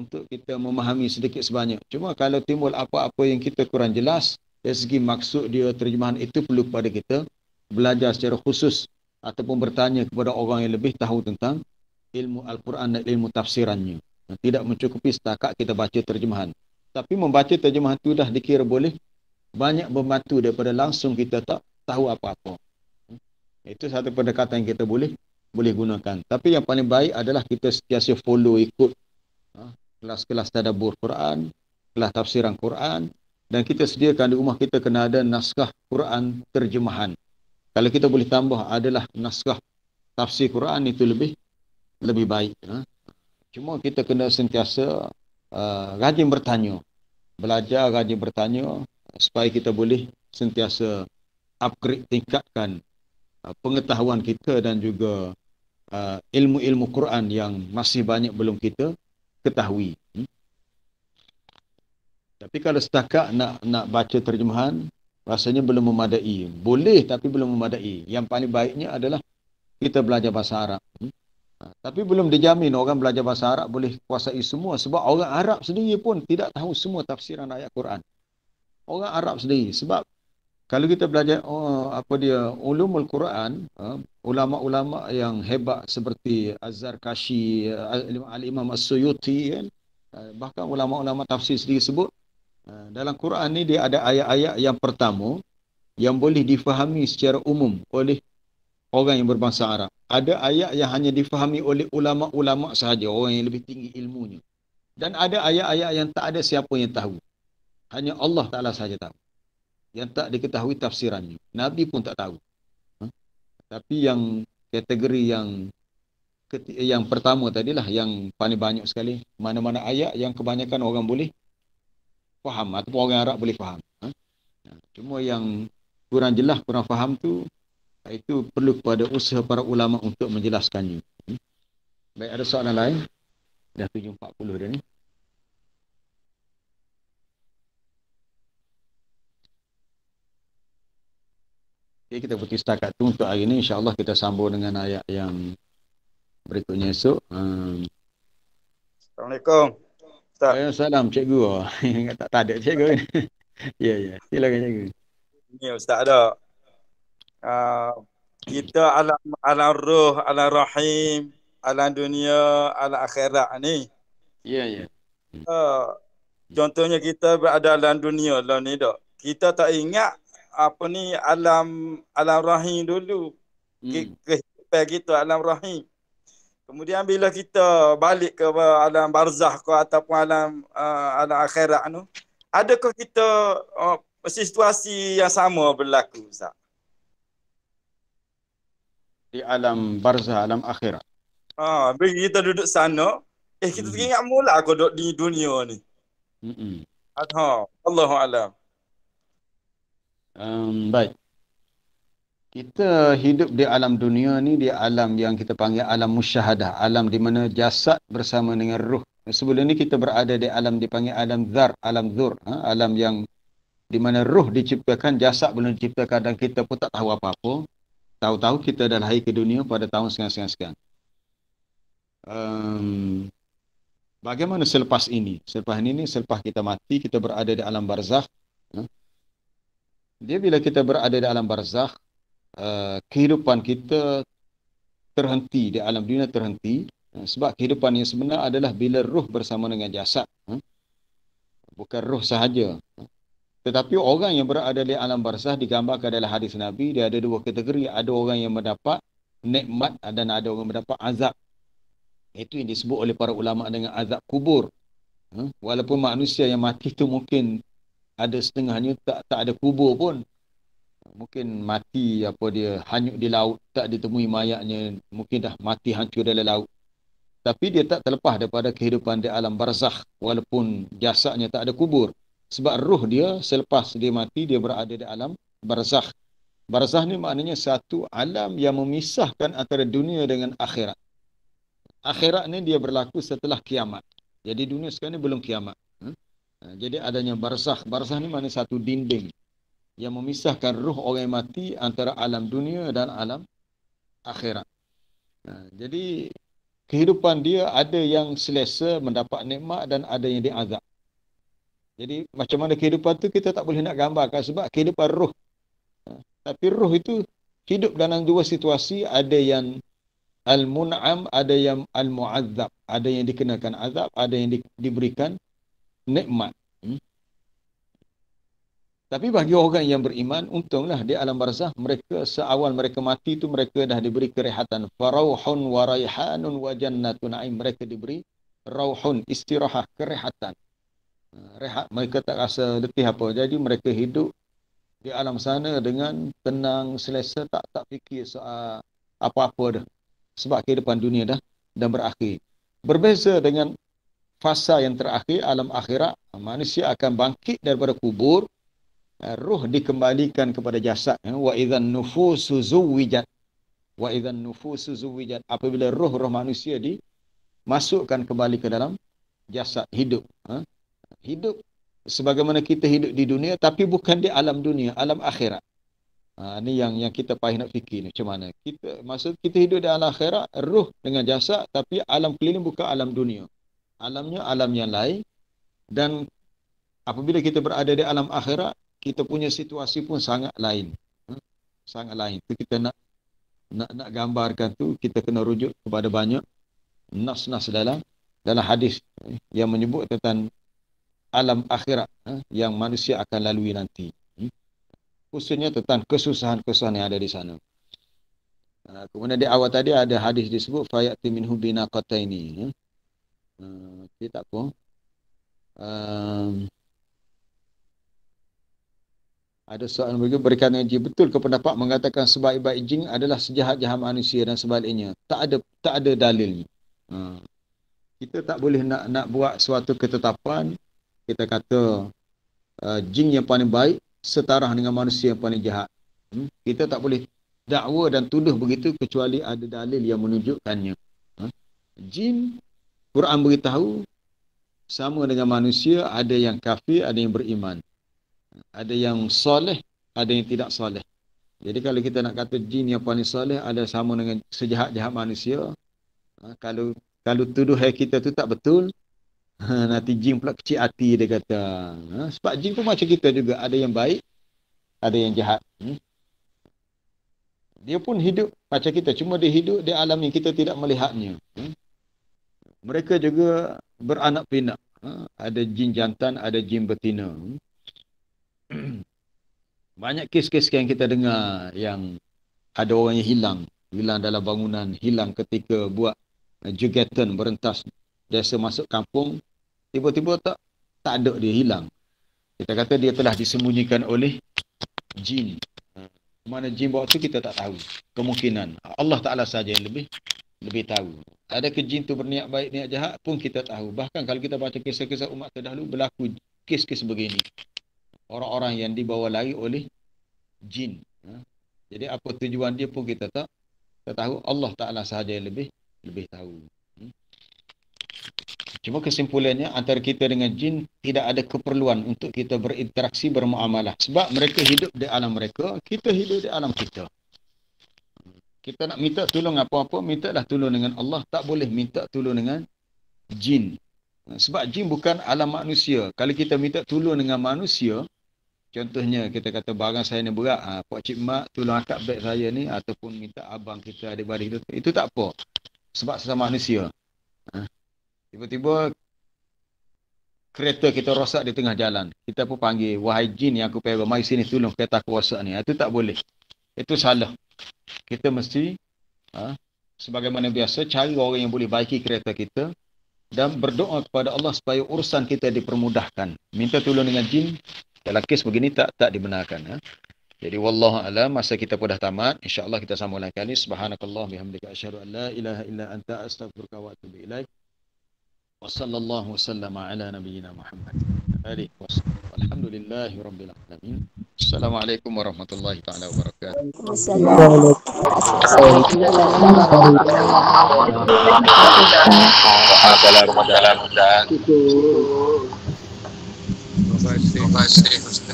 untuk kita memahami sedikit sebanyak cuma kalau timbul apa-apa yang kita kurang jelas dari segi maksud dia terjemahan itu perlu kepada kita belajar secara khusus ataupun bertanya kepada orang yang lebih tahu tentang ilmu Al-Quran dan ilmu tafsirannya tidak mencukupi setakat kita baca terjemahan. Tapi membaca terjemahan itu dah dikira boleh banyak membantu daripada langsung kita tak tahu apa-apa. Itu satu pendekatan yang kita boleh boleh gunakan. Tapi yang paling baik adalah kita setiasa follow ikut ha, kelas-kelas tadabur Quran, kelas tafsiran Quran dan kita sediakan di rumah kita kena ada naskah Quran terjemahan. Kalau kita boleh tambah adalah naskah tafsir Quran itu lebih lebih baik. Ha. Cuma kita kena sentiasa uh, rajin bertanya. Belajar rajin bertanya supaya kita boleh sentiasa upgrade tingkatkan uh, pengetahuan kita dan juga uh, ilmu-ilmu Quran yang masih banyak belum kita ketahui. Hmm? Tapi kalau setakat nak nak baca terjemahan rasanya belum memadai. Boleh tapi belum memadai. Yang paling baiknya adalah kita belajar bahasa Arab. Hmm? tapi belum dijamin orang belajar bahasa Arab boleh kuasai semua sebab orang Arab sendiri pun tidak tahu semua tafsiran ayat Quran. Orang Arab sendiri sebab kalau kita belajar oh, apa dia ulumul Quran, uh, ulama-ulama yang hebat seperti Azhar Kashi, uh, eh, Al-Imam As-Suyuti kan, uh, bahkan ulama-ulama tafsir sendiri sebut uh, dalam Quran ni dia ada ayat-ayat yang pertama yang boleh difahami secara umum oleh orang yang berbangsa Arab. Ada ayat yang hanya difahami oleh ulama-ulama sahaja, orang yang lebih tinggi ilmunya. Dan ada ayat-ayat yang tak ada siapa yang tahu. Hanya Allah Ta'ala sahaja tahu. Yang tak diketahui tafsirannya. Nabi pun tak tahu. Ha? Tapi yang kategori yang yang pertama tadilah yang paling banyak sekali. Mana-mana ayat yang kebanyakan orang boleh faham. Ataupun orang Arab boleh faham. Ha? Cuma yang kurang jelas, kurang faham tu itu perlu kepada usaha para ulama untuk menjelaskannya. Hmm. Baik, ada soalan lain? Dah 7.40 dah ni. Okay, kita putih setakat tu untuk hari ni. InsyaAllah kita sambung dengan ayat yang berikutnya esok. Um. Assalamualaikum. Ustaz. Waalaikumsalam, cikgu. Ingat tak, tak ada cikgu ni. Ya, ya. Silakan cikgu. Ini Ustaz ada. Ah, kita alam alam roh, alam rahim, alam dunia, alam akhirat ni. Ya, yeah, ya. Yeah. Uh, contohnya kita berada alam dunia lah ni dok. Kita tak ingat apa ni alam alam rahim dulu. Hmm. kehidupan kita alam rahim. Kemudian bila kita balik ke alam barzah ke ataupun alam uh, alam akhirat tu, adakah kita uh, situasi yang sama berlaku Ustaz? di alam barzah alam akhirat. Ah, ha, kita duduk sana, eh kita mm-hmm. teringat mula aku duduk di dunia ni. Hmm. Ha, Allahu alam. Um, baik. Kita hidup di alam dunia ni di alam yang kita panggil alam musyahadah, alam di mana jasad bersama dengan ruh. Sebelum ni kita berada di alam dipanggil alam dar, alam zur, ha? alam yang di mana ruh diciptakan, jasad belum diciptakan dan kita pun tak tahu apa-apa tahu-tahu kita dah lahir ke dunia pada tahun sekarang-sekarang. Um, bagaimana selepas ini? Selepas ini selepas kita mati, kita berada di alam barzakh. Ya. Dia bila kita berada di alam barzakh, uh, kehidupan kita terhenti, di alam dunia terhenti. Ya. Sebab kehidupan yang sebenar adalah bila ruh bersama dengan jasad. Ya. Bukan ruh sahaja. Tetapi orang yang berada di alam barzah digambarkan dalam hadis Nabi, dia ada dua kategori. Ada orang yang mendapat nikmat dan ada orang yang mendapat azab. Itu yang disebut oleh para ulama dengan azab kubur. Hmm? Walaupun manusia yang mati itu mungkin ada setengahnya tak tak ada kubur pun. Mungkin mati apa dia hanyut di laut, tak ditemui mayatnya, mungkin dah mati hancur dalam laut. Tapi dia tak terlepas daripada kehidupan di alam barzah walaupun jasadnya tak ada kubur sebab ruh dia selepas dia mati dia berada di alam barzah. Barzah ni maknanya satu alam yang memisahkan antara dunia dengan akhirat. Akhirat ni dia berlaku setelah kiamat. Jadi dunia sekarang ni belum kiamat. Hmm? Ha, jadi adanya barzah. Barzah ni mana satu dinding yang memisahkan ruh orang yang mati antara alam dunia dan alam akhirat. Ha, jadi kehidupan dia ada yang selesa mendapat nikmat dan ada yang diazab. Jadi macam mana kehidupan tu kita tak boleh nak gambarkan sebab kehidupan roh. Ha, tapi roh itu hidup dalam dua situasi. Ada yang al-mun'am, ada yang al-mu'adzab. Ada yang dikenakan azab, ada yang di- diberikan nikmat. Hmm? Tapi bagi orang yang beriman, untunglah di alam barzah mereka seawal mereka mati tu mereka dah diberi kerehatan. Farauhun wa raihanun wa jannatun na'im. Mereka diberi rauhun, istirahat, kerehatan. Eh, rehat mereka tak rasa letih apa jadi mereka hidup di alam sana dengan tenang selesa tak tak fikir soal apa-apa dah sebab kehidupan dunia dah dan berakhir berbeza dengan fasa yang terakhir alam akhirat manusia akan bangkit daripada kubur roh eh, dikembalikan kepada jasad eh, wa idzan nufusu zuwijat wa idzan nufusu zuwijat apabila roh-roh manusia dimasukkan kembali ke dalam jasad hidup ha? hidup sebagaimana kita hidup di dunia tapi bukan di alam dunia alam akhirat ha, ni yang yang kita payah nak fikir ni macam mana kita maksud kita hidup di alam akhirat ruh dengan jasad tapi alam keliling bukan alam dunia alamnya alam yang lain dan apabila kita berada di alam akhirat kita punya situasi pun sangat lain ha, sangat lain tu kita nak nak nak gambarkan tu kita kena rujuk kepada banyak nas-nas dalam dalam hadis yang menyebut tentang alam akhirat eh, yang manusia akan lalui nanti. Hmm? Khususnya tentang kesusahan-kesusahan yang ada di sana. Ah, kemudian di awal tadi ada hadis disebut fayati minhu bina kota ini. Ya. Ah, kita pun. Ah, ada soalan bagi berikan energi betul ke pendapat mengatakan sebab baik jin adalah sejahat-jahat manusia dan sebaliknya. Tak ada tak ada dalil. Kita tak boleh nak nak buat suatu ketetapan kita kata uh, jin yang paling baik setara dengan manusia yang paling jahat. Hmm? Kita tak boleh dakwa dan tuduh begitu kecuali ada dalil yang menunjukkannya. Ha? Jin, Quran beritahu sama dengan manusia ada yang kafir, ada yang beriman. Ada yang soleh, ada yang tidak soleh. Jadi kalau kita nak kata jin yang paling soleh ada sama dengan sejahat-jahat manusia, ha? kalau kalau tuduh kita tu tak betul, Ha, nanti jin pula kecil hati dia kata. Ha? Sebab jin pun macam kita juga. Ada yang baik, ada yang jahat. Hmm? Dia pun hidup macam kita. Cuma dia hidup di alam yang kita tidak melihatnya. Hmm? Mereka juga beranak pinak. Ha? Ada jin jantan, ada jin betina. Hmm? Banyak kes-kes yang kita dengar yang ada orang yang hilang. Hilang dalam bangunan, hilang ketika buat jugatan berentas desa masuk kampung tiba-tiba tak tak ada dia hilang kita kata dia telah disembunyikan oleh jin mana jin bawa tu kita tak tahu kemungkinan Allah Taala saja yang lebih lebih tahu ada ke jin tu berniat baik niat jahat pun kita tahu bahkan kalau kita baca kisah-kisah umat terdahulu berlaku kes-kes begini orang-orang yang dibawa lari oleh jin ha? jadi apa tujuan dia pun kita tak kita tahu Allah Taala saja yang lebih lebih tahu Cuma kesimpulannya antara kita dengan jin tidak ada keperluan untuk kita berinteraksi bermuamalah sebab mereka hidup di alam mereka, kita hidup di alam kita. Kita nak minta tolong apa-apa, mintalah tolong dengan Allah, tak boleh minta tolong dengan jin. Sebab jin bukan alam manusia. Kalau kita minta tolong dengan manusia, contohnya kita kata barang saya ni berat, ha, Pak Cik Mak tolong angkat beg saya ni ataupun minta abang kita adik-adik itu, itu tak apa. Sebab sesama manusia. Ha. Tiba-tiba kereta kita rosak di tengah jalan. Kita pun panggil, wahai jin yang aku pegang, mari sini tolong kereta aku rosak ni. Itu tak boleh. Itu salah. Kita mesti, ha, sebagaimana biasa, cari orang yang boleh baiki kereta kita dan berdoa kepada Allah supaya urusan kita dipermudahkan. Minta tolong dengan jin, dalam kes begini tak tak dibenarkan. Ha. Jadi wallahu alam masa kita pun dah tamat insyaallah kita sambung lain kali subhanakallah bihamdika asyhadu la ilaha illa anta astaghfiruka wa atubu ilaik وصلى الله وسلم على نبينا محمد عليه وسلم الحمد لله رب العالمين السلام عليكم ورحمة الله تعالى وبركاته السلام عليكم ورحمة الله وبركاته